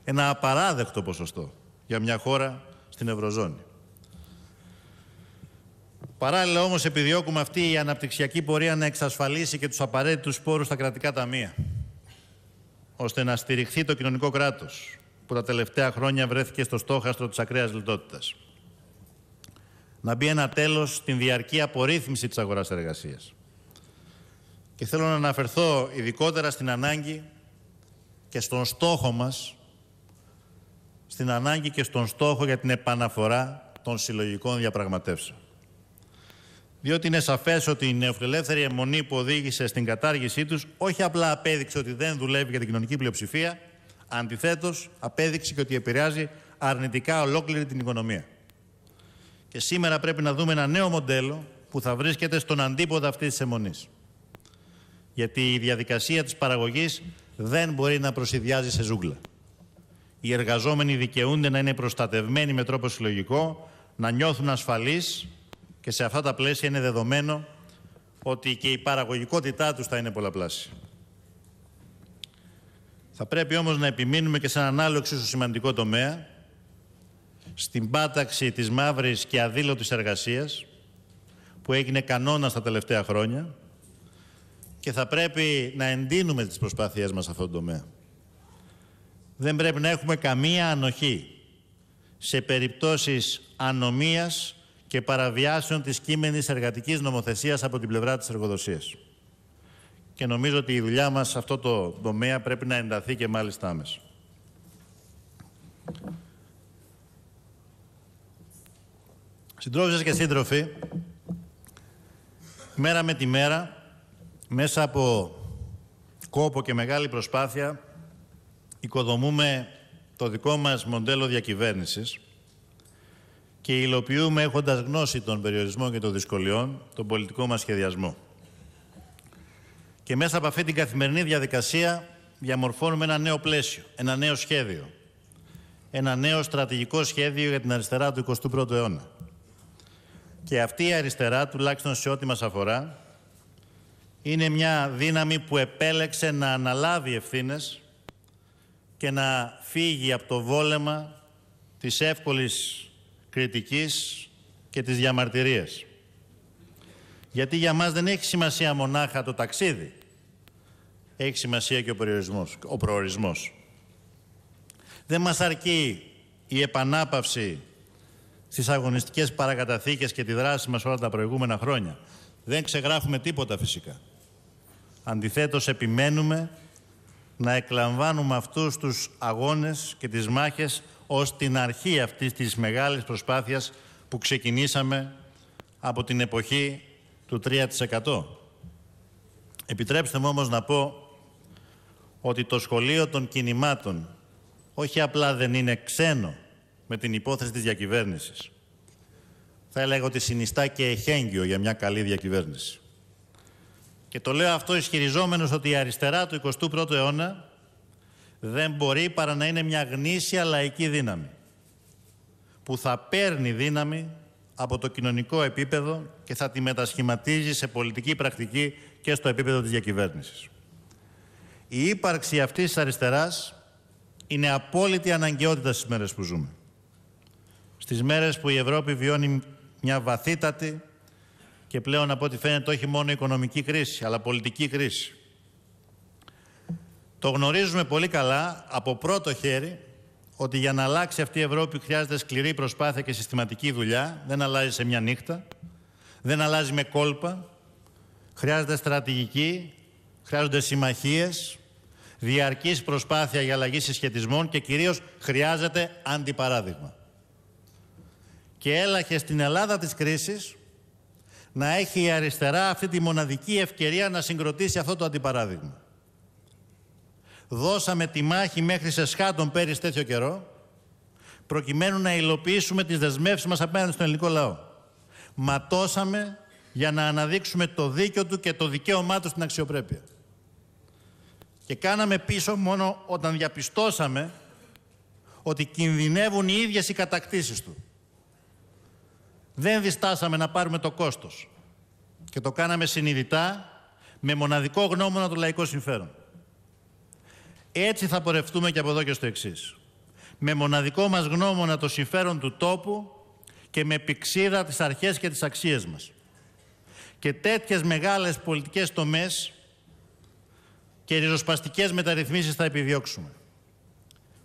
ένα απαράδεκτο ποσοστό για μια χώρα στην Ευρωζώνη. Παράλληλα όμως επιδιώκουμε αυτή η αναπτυξιακή πορεία να εξασφαλίσει και τους απαραίτητους πόρους στα κρατικά ταμεία, ώστε να στηριχθεί το κοινωνικό κράτος, που τα τελευταία χρόνια βρέθηκε στο στόχαστρο της ακραίας λιτότητας. Να μπει ένα τέλος στην διαρκή απορρίθμιση της αγοράς εργασίας. Και θέλω να αναφερθώ ειδικότερα στην ανάγκη και στον στόχο μας, στην ανάγκη και στον στόχο για την επαναφορά των συλλογικών διαπραγματεύσεων διότι είναι σαφές ότι η νεοφιλελεύθερη αιμονή που οδήγησε στην κατάργησή τους όχι απλά απέδειξε ότι δεν δουλεύει για την κοινωνική πλειοψηφία, αντιθέτως απέδειξε και ότι επηρεάζει αρνητικά ολόκληρη την οικονομία. Και σήμερα πρέπει να δούμε ένα νέο μοντέλο που θα βρίσκεται στον αντίποδο αυτής της αιμονής. Γιατί η διαδικασία της παραγωγής δεν μπορεί να προσυδειάζει σε ζούγκλα. Οι εργαζόμενοι δικαιούνται να είναι προστατευμένοι με τρόπο συλλογικό, να νιώθουν ασφαλείς. Και σε αυτά τα πλαίσια είναι δεδομένο ότι και η παραγωγικότητά τους θα είναι πολλαπλάσια. Θα πρέπει όμως να επιμείνουμε και σε έναν άλλο εξίσου σημαντικό τομέα, στην πάταξη της μαύρης και αδήλωτης εργασίας, που έγινε κανόνα στα τελευταία χρόνια και θα πρέπει να εντείνουμε τις προσπάθειές μας σε αυτόν τον τομέα. Δεν πρέπει να έχουμε καμία ανοχή σε περιπτώσεις ανομίας και παραβιάσεων της κείμενης εργατικής νομοθεσίας από την πλευρά της εργοδοσίας. Και νομίζω ότι η δουλειά μας σε αυτό το τομέα πρέπει να ενταθεί και μάλιστα άμεσα. Συντρόφισσες και σύντροφοι, μέρα με τη μέρα, μέσα από κόπο και μεγάλη προσπάθεια, οικοδομούμε το δικό μας μοντέλο διακυβέρνησης, και υλοποιούμε έχοντας γνώση των περιορισμών και των δυσκολιών τον πολιτικό μας σχεδιασμό. Και μέσα από αυτή την καθημερινή διαδικασία διαμορφώνουμε ένα νέο πλαίσιο, ένα νέο σχέδιο. Ένα νέο στρατηγικό σχέδιο για την αριστερά του 21ου αιώνα. Και αυτή η αριστερά, τουλάχιστον σε ό,τι μας αφορά, είναι μια δύναμη που επέλεξε να αναλάβει ευθύνες και να φύγει από το βόλεμα της εύκολης κριτικής και τις διαμαρτυρίες. Γιατί για μας δεν έχει σημασία μονάχα το ταξίδι. Έχει σημασία και ο, προορισμός, ο προορισμός. Δεν μας αρκεί η επανάπαυση στις αγωνιστικές παρακαταθήκες και τη δράση μας όλα τα προηγούμενα χρόνια. Δεν ξεγράφουμε τίποτα φυσικά. Αντιθέτως επιμένουμε να εκλαμβάνουμε αυτούς τους αγώνες και τις μάχες ως την αρχή αυτής της μεγάλης προσπάθειας που ξεκινήσαμε από την εποχή του 3%. Επιτρέψτε μου όμως να πω ότι το σχολείο των κινημάτων όχι απλά δεν είναι ξένο με την υπόθεση της διακυβέρνησης. Θα έλεγα ότι συνιστά και εχέγγυο για μια καλή διακυβέρνηση. Και το λέω αυτό ισχυριζόμενος ότι η αριστερά του 21ου αιώνα δεν μπορεί παρά να είναι μια γνήσια λαϊκή δύναμη που θα παίρνει δύναμη από το κοινωνικό επίπεδο και θα τη μετασχηματίζει σε πολιτική πρακτική και στο επίπεδο της διακυβέρνησης. Η ύπαρξη αυτής της αριστεράς είναι απόλυτη αναγκαιότητα στις μέρες που ζούμε. Στις μέρες που η Ευρώπη βιώνει μια βαθύτατη και πλέον από ό,τι φαίνεται όχι μόνο οικονομική κρίση, αλλά πολιτική κρίση. Το γνωρίζουμε πολύ καλά από πρώτο χέρι ότι για να αλλάξει αυτή η Ευρώπη χρειάζεται σκληρή προσπάθεια και συστηματική δουλειά. Δεν αλλάζει σε μια νύχτα, δεν αλλάζει με κόλπα. Χρειάζεται στρατηγική, χρειάζονται συμμαχίες, διαρκής προσπάθεια για αλλαγή συσχετισμών και κυρίως χρειάζεται αντιπαράδειγμα. Και έλαχε στην Ελλάδα της κρίσης να έχει η αριστερά αυτή τη μοναδική ευκαιρία να συγκροτήσει αυτό το αντιπαράδειγμα δώσαμε τη μάχη μέχρι σε σχάτων πέρυσι τέτοιο καιρό, προκειμένου να υλοποιήσουμε τις δεσμεύσεις μας απέναντι στον ελληνικό λαό. Ματώσαμε για να αναδείξουμε το δίκιο του και το δικαίωμά του στην αξιοπρέπεια. Και κάναμε πίσω μόνο όταν διαπιστώσαμε ότι κινδυνεύουν οι ίδιες οι κατακτήσεις του. Δεν διστάσαμε να πάρουμε το κόστος και το κάναμε συνειδητά με μοναδικό γνώμονα το λαϊκό συμφέρον. Έτσι θα πορευτούμε και από εδώ και στο εξής. Με μοναδικό μας γνώμονα το συμφέρον του τόπου και με πηξίδα τις αρχές και τις αξίες μας. Και τέτοιες μεγάλες πολιτικές τομές και ριζοσπαστικές μεταρρυθμίσεις θα επιδιώξουμε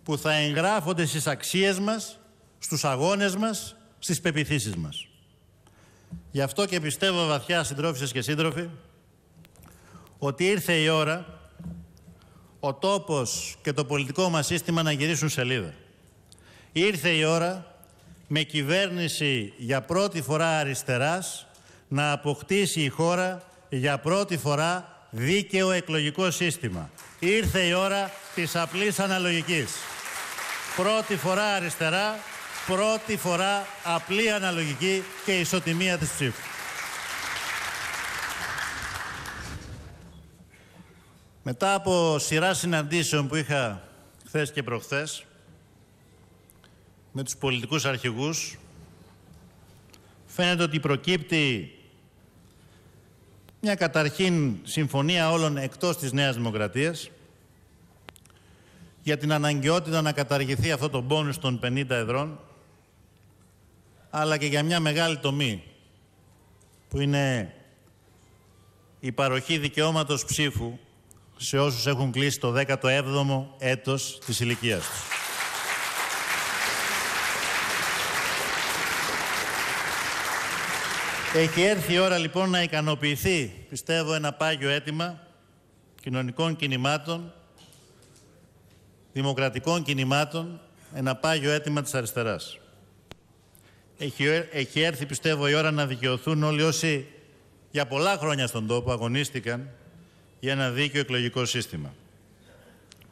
που θα εγγράφονται στις αξίες μας, στους αγώνες μας, στις πεπιθήσεις μας. Γι' αυτό και πιστεύω βαθιά συντρόφισσες και σύντροφοι ότι ήρθε η ώρα ο τόπος και το πολιτικό μας σύστημα να γυρίσουν σελίδα. Ήρθε η ώρα με κυβέρνηση για πρώτη φορά αριστεράς να αποκτήσει η χώρα για πρώτη φορά δίκαιο εκλογικό σύστημα. Ήρθε η ώρα της απλής αναλογικής. Πρώτη φορά αριστερά, πρώτη φορά απλή αναλογική και ισοτιμία της ψήφου. Μετά από σειρά συναντήσεων που είχα χθες και προχθές με τους πολιτικούς αρχηγούς, φαίνεται ότι προκύπτει μια καταρχήν συμφωνία όλων εκτός της Νέας Δημοκρατίας για την αναγκαιότητα να καταργηθεί αυτό το μπόνους των 50 εδρών αλλά και για μια μεγάλη τομή που είναι η παροχή δικαιώματος ψήφου σε όσους έχουν κλείσει το 17ο έτος της ηλικίας τους. Έχει έρθει η ώρα λοιπόν να ικανοποιηθεί, πιστεύω, ένα πάγιο αίτημα κοινωνικών κινημάτων, δημοκρατικών κινημάτων, ένα πάγιο αίτημα της αριστεράς. Έχει, έχει έρθει, πιστεύω, η ώρα να δικαιωθούν όλοι όσοι για πολλά χρόνια στον τόπο αγωνίστηκαν για ένα δίκαιο εκλογικό σύστημα.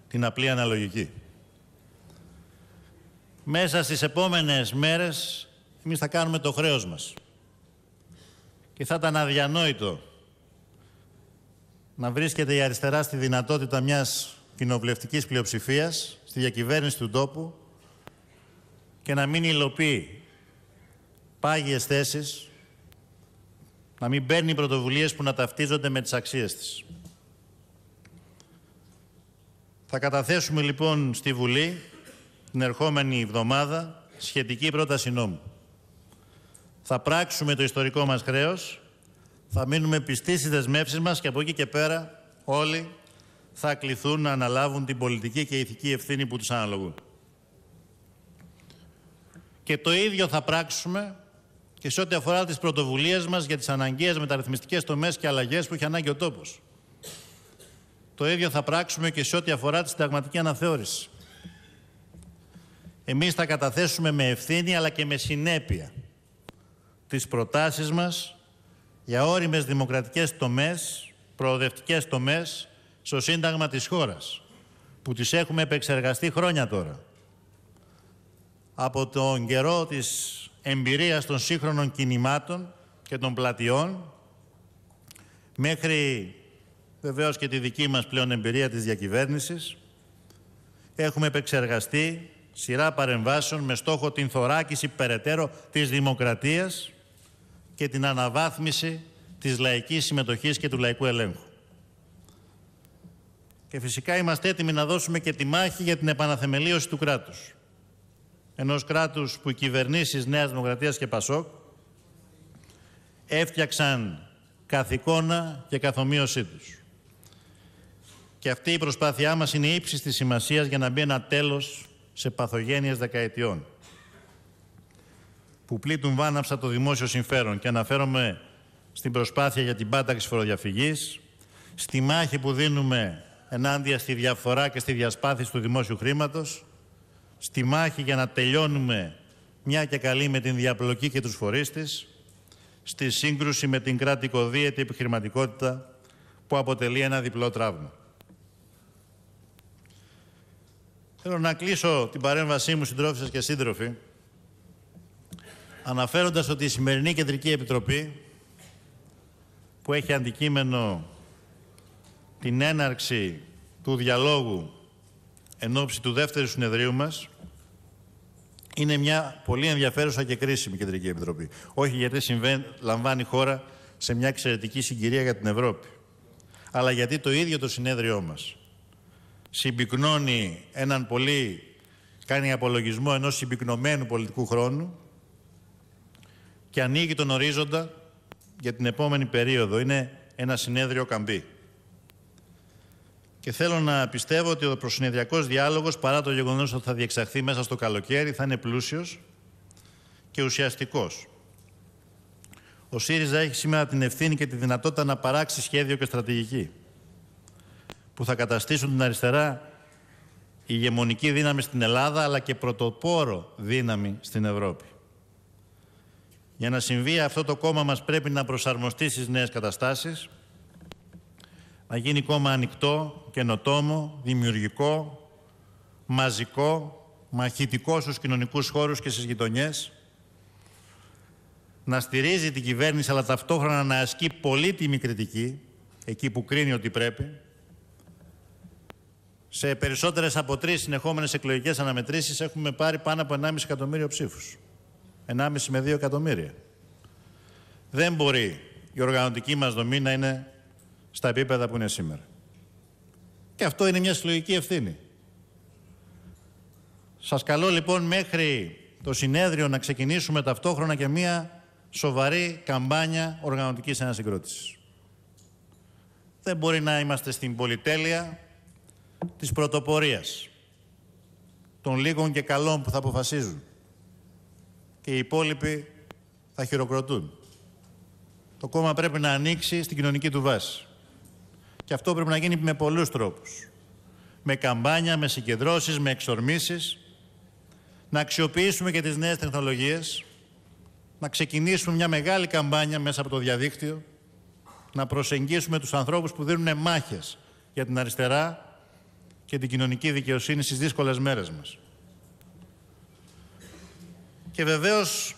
Την απλή αναλογική. Μέσα στις επόμενες μέρες εμείς θα κάνουμε το χρέος μας. Και θα ήταν αδιανόητο να βρίσκεται η αριστερά στη δυνατότητα μιας κοινοβουλευτικής πλειοψηφίας στη διακυβέρνηση του τόπου και να μην υλοποιεί πάγιες θέσεις, να μην παίρνει πρωτοβουλίες που να ταυτίζονται με τις αξίες της. Θα καταθέσουμε λοιπόν στη Βουλή την ερχόμενη εβδομάδα σχετική πρόταση νόμου. Θα πράξουμε το ιστορικό μας χρέος, θα μείνουμε πιστοί στις δεσμεύσεις μας και από εκεί και πέρα όλοι θα κληθούν να αναλάβουν την πολιτική και ηθική ευθύνη που τους αναλογούν. Και το ίδιο θα πράξουμε και σε ό,τι αφορά τις πρωτοβουλίες μας για τις αναγκαίες μεταρρυθμιστικές τομές και αλλαγές που έχει ανάγκη ο τόπος. Το ίδιο θα πράξουμε και σε ό,τι αφορά τη συνταγματική αναθεώρηση. Εμείς θα καταθέσουμε με ευθύνη αλλά και με συνέπεια τις προτάσεις μας για όριμες δημοκρατικές τομές, προοδευτικές τομές στο Σύνταγμα της χώρας, που τις έχουμε επεξεργαστεί χρόνια τώρα. Από τον καιρό της εμπειρίας των σύγχρονων κινημάτων και των πλατιών μέχρι βεβαίως και τη δική μας πλέον εμπειρία της διακυβέρνησης, έχουμε επεξεργαστεί σειρά παρεμβάσεων με στόχο την θωράκιση περαιτέρω της δημοκρατίας και την αναβάθμιση της λαϊκής συμμετοχής και του λαϊκού ελέγχου. Και φυσικά είμαστε έτοιμοι να δώσουμε και τη μάχη για την επαναθεμελίωση του κράτους. Ενός κράτους που οι κυβερνήσεις Νέας Δημοκρατίας και Πασόκ έφτιαξαν καθηκόνα και καθ' τους. Και αυτή η προσπάθειά μας είναι ύψης της σημασίας για να μπει ένα τέλος σε παθογένειες δεκαετιών που πλήττουν βάναυσα το δημόσιο συμφέρον και αναφέρομαι στην προσπάθεια για την πάταξη φοροδιαφυγής, στη μάχη που δίνουμε ενάντια στη διαφορά και στη διασπάθηση του δημόσιου χρήματος, στη μάχη για να τελειώνουμε μια και καλή με την διαπλοκή και τους φορείς της, στη σύγκρουση με την κρατικοδίαιτη επιχειρηματικότητα που αποτελεί ένα διπλό τραύμα. Θέλω να κλείσω την παρέμβασή μου, σας και σύντροφοι, αναφέροντας ότι η σημερινή Κεντρική Επιτροπή, που έχει αντικείμενο την έναρξη του διαλόγου εν ώψη του δεύτερου συνεδρίου μας, είναι μια πολύ ενδιαφέρουσα και κρίσιμη Κεντρική Επιτροπή. Όχι γιατί συμβαίνει, λαμβάνει χώρα σε μια εξαιρετική συγκυρία για την Ευρώπη, αλλά γιατί το ίδιο το συνέδριό μας συμπυκνώνει έναν πολύ, κάνει απολογισμό ενός συμπυκνωμένου πολιτικού χρόνου και ανοίγει τον ορίζοντα για την επόμενη περίοδο. Είναι ένα συνέδριο καμπή. Και θέλω να πιστεύω ότι ο προσυνεδριακός διάλογος, παρά το γεγονός ότι θα διεξαχθεί μέσα στο καλοκαίρι, θα είναι πλούσιος και ουσιαστικός. Ο ΣΥΡΙΖΑ έχει σήμερα την ευθύνη και τη δυνατότητα να παράξει σχέδιο και στρατηγική που θα καταστήσουν την αριστερά ηγεμονική δύναμη στην Ελλάδα αλλά και πρωτοπόρο δύναμη στην Ευρώπη. Για να συμβεί αυτό το κόμμα μας πρέπει να προσαρμοστεί στις νέες καταστάσεις, να γίνει κόμμα ανοιχτό, καινοτόμο, δημιουργικό, μαζικό, μαχητικό στους κοινωνικούς χώρους και στις γειτονιές, να στηρίζει την κυβέρνηση αλλά ταυτόχρονα να ασκεί πολύτιμη κριτική εκεί που κρίνει ότι πρέπει, σε περισσότερες από τρεις συνεχόμενες εκλογικές αναμετρήσεις έχουμε πάρει πάνω από 1,5 εκατομμύριο ψήφους. 1,5 με 2 εκατομμύρια. Δεν μπορεί η οργανωτική μας δομή να είναι στα επίπεδα που είναι σήμερα. Και αυτό είναι μια συλλογική ευθύνη. Σας καλώ λοιπόν μέχρι το συνέδριο να ξεκινήσουμε ταυτόχρονα και μια σοβαρή καμπάνια οργανωτικής ανασυγκρότησης. Δεν μπορεί να είμαστε στην πολυτέλεια, της πρωτοπορίας, των λίγων και καλών που θα αποφασίζουν και οι υπόλοιποι θα χειροκροτούν. Το κόμμα πρέπει να ανοίξει στην κοινωνική του βάση. Και αυτό πρέπει να γίνει με πολλούς τρόπους. Με καμπάνια, με συγκεντρώσεις, με εξορμήσεις. Να αξιοποιήσουμε και τις νέες τεχνολογίες. Να ξεκινήσουμε μια μεγάλη καμπάνια μέσα από το διαδίκτυο. Να προσεγγίσουμε τους ανθρώπους που δίνουν μάχες για την αριστερά και την κοινωνική δικαιοσύνη στις δύσκολες μέρες μας. Και βεβαίως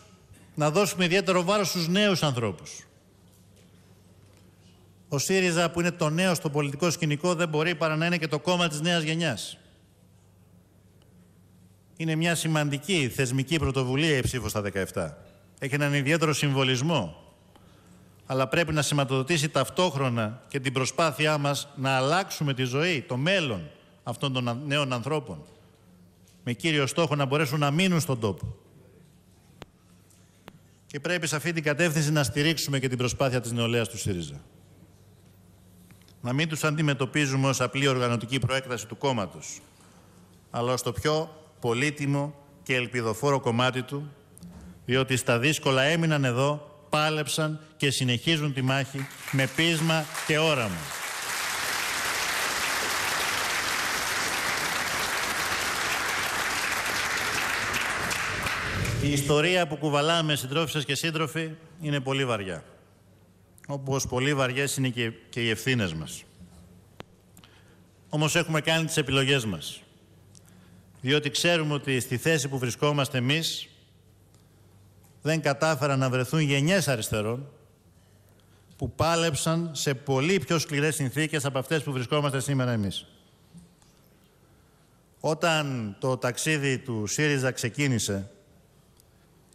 να δώσουμε ιδιαίτερο βάρος στους νέους ανθρώπους. Ο ΣΥΡΙΖΑ που είναι το νέο στο πολιτικό σκηνικό δεν μπορεί παρά να είναι και το κόμμα της νέας γενιάς. Είναι μια σημαντική θεσμική πρωτοβουλία η ψήφος στα 17. Έχει έναν ιδιαίτερο συμβολισμό. Αλλά πρέπει να σηματοδοτήσει ταυτόχρονα και την προσπάθειά μας να αλλάξουμε τη ζωή, το μέλλον αυτών των νέων ανθρώπων. Με κύριο στόχο να μπορέσουν να μείνουν στον τόπο. Και πρέπει σε αυτή την κατεύθυνση να στηρίξουμε και την προσπάθεια της νεολαίας του ΣΥΡΙΖΑ. Να μην τους αντιμετωπίζουμε ως απλή οργανωτική προέκταση του κόμματος, αλλά ως το πιο πολύτιμο και ελπιδοφόρο κομμάτι του, διότι στα δύσκολα έμειναν εδώ, πάλεψαν και συνεχίζουν τη μάχη με πείσμα και όραμα. Η ιστορία που κουβαλάμε συντρόφισσες και σύντροφοι είναι πολύ βαριά. Όπως πολύ βαριές είναι και, οι ευθύνες μας. Όμως έχουμε κάνει τις επιλογές μας. Διότι ξέρουμε ότι στη θέση που βρισκόμαστε εμείς δεν κατάφεραν να βρεθούν γενιές αριστερών που πάλεψαν σε πολύ πιο σκληρές συνθήκες από αυτές που βρισκόμαστε σήμερα εμείς. Όταν το ταξίδι του ΣΥΡΙΖΑ ξεκίνησε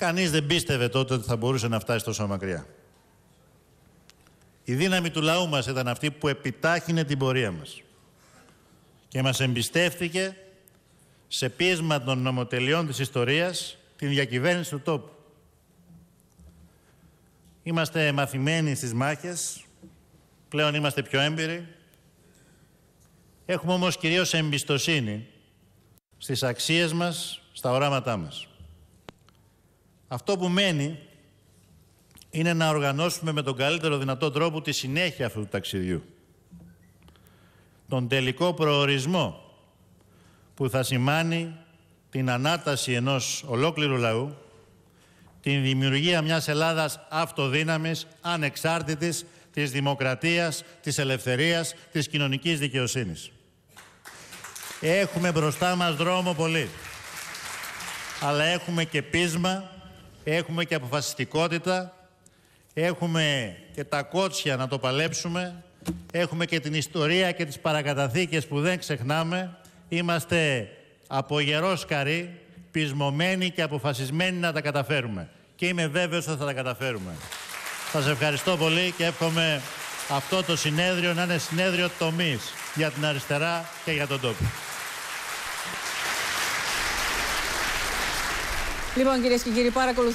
Κανείς δεν πίστευε τότε ότι θα μπορούσε να φτάσει τόσο μακριά. Η δύναμη του λαού μας ήταν αυτή που επιτάχυνε την πορεία μας. Και μας εμπιστεύτηκε σε πείσμα των νομοτελειών της ιστορίας την διακυβέρνηση του τόπου. Είμαστε μαθημένοι στις μάχες, πλέον είμαστε πιο έμπειροι. Έχουμε όμως κυρίως εμπιστοσύνη στις αξίες μας, στα οράματά μας. Αυτό που μένει είναι να οργανώσουμε με τον καλύτερο δυνατό τρόπο τη συνέχεια αυτού του ταξιδιού. Τον τελικό προορισμό που θα σημάνει την ανάταση ενός ολόκληρου λαού, την δημιουργία μιας Ελλάδας αυτοδύναμης, ανεξάρτητης, της δημοκρατίας, της ελευθερίας, της κοινωνικής δικαιοσύνης. Έχουμε μπροστά μας δρόμο πολύ, αλλά έχουμε και πείσμα έχουμε και αποφασιστικότητα, έχουμε και τα κότσια να το παλέψουμε, έχουμε και την ιστορία και τις παρακαταθήκες που δεν ξεχνάμε. Είμαστε από γερό πεισμωμένοι και αποφασισμένοι να τα καταφέρουμε. Και είμαι βέβαιος ότι θα τα καταφέρουμε. Σας ευχαριστώ πολύ και εύχομαι αυτό το συνέδριο να είναι συνέδριο τομής για την αριστερά και για τον τόπο. Λοιπόν, κυρίες και κύριοι, παρακολουθούμε.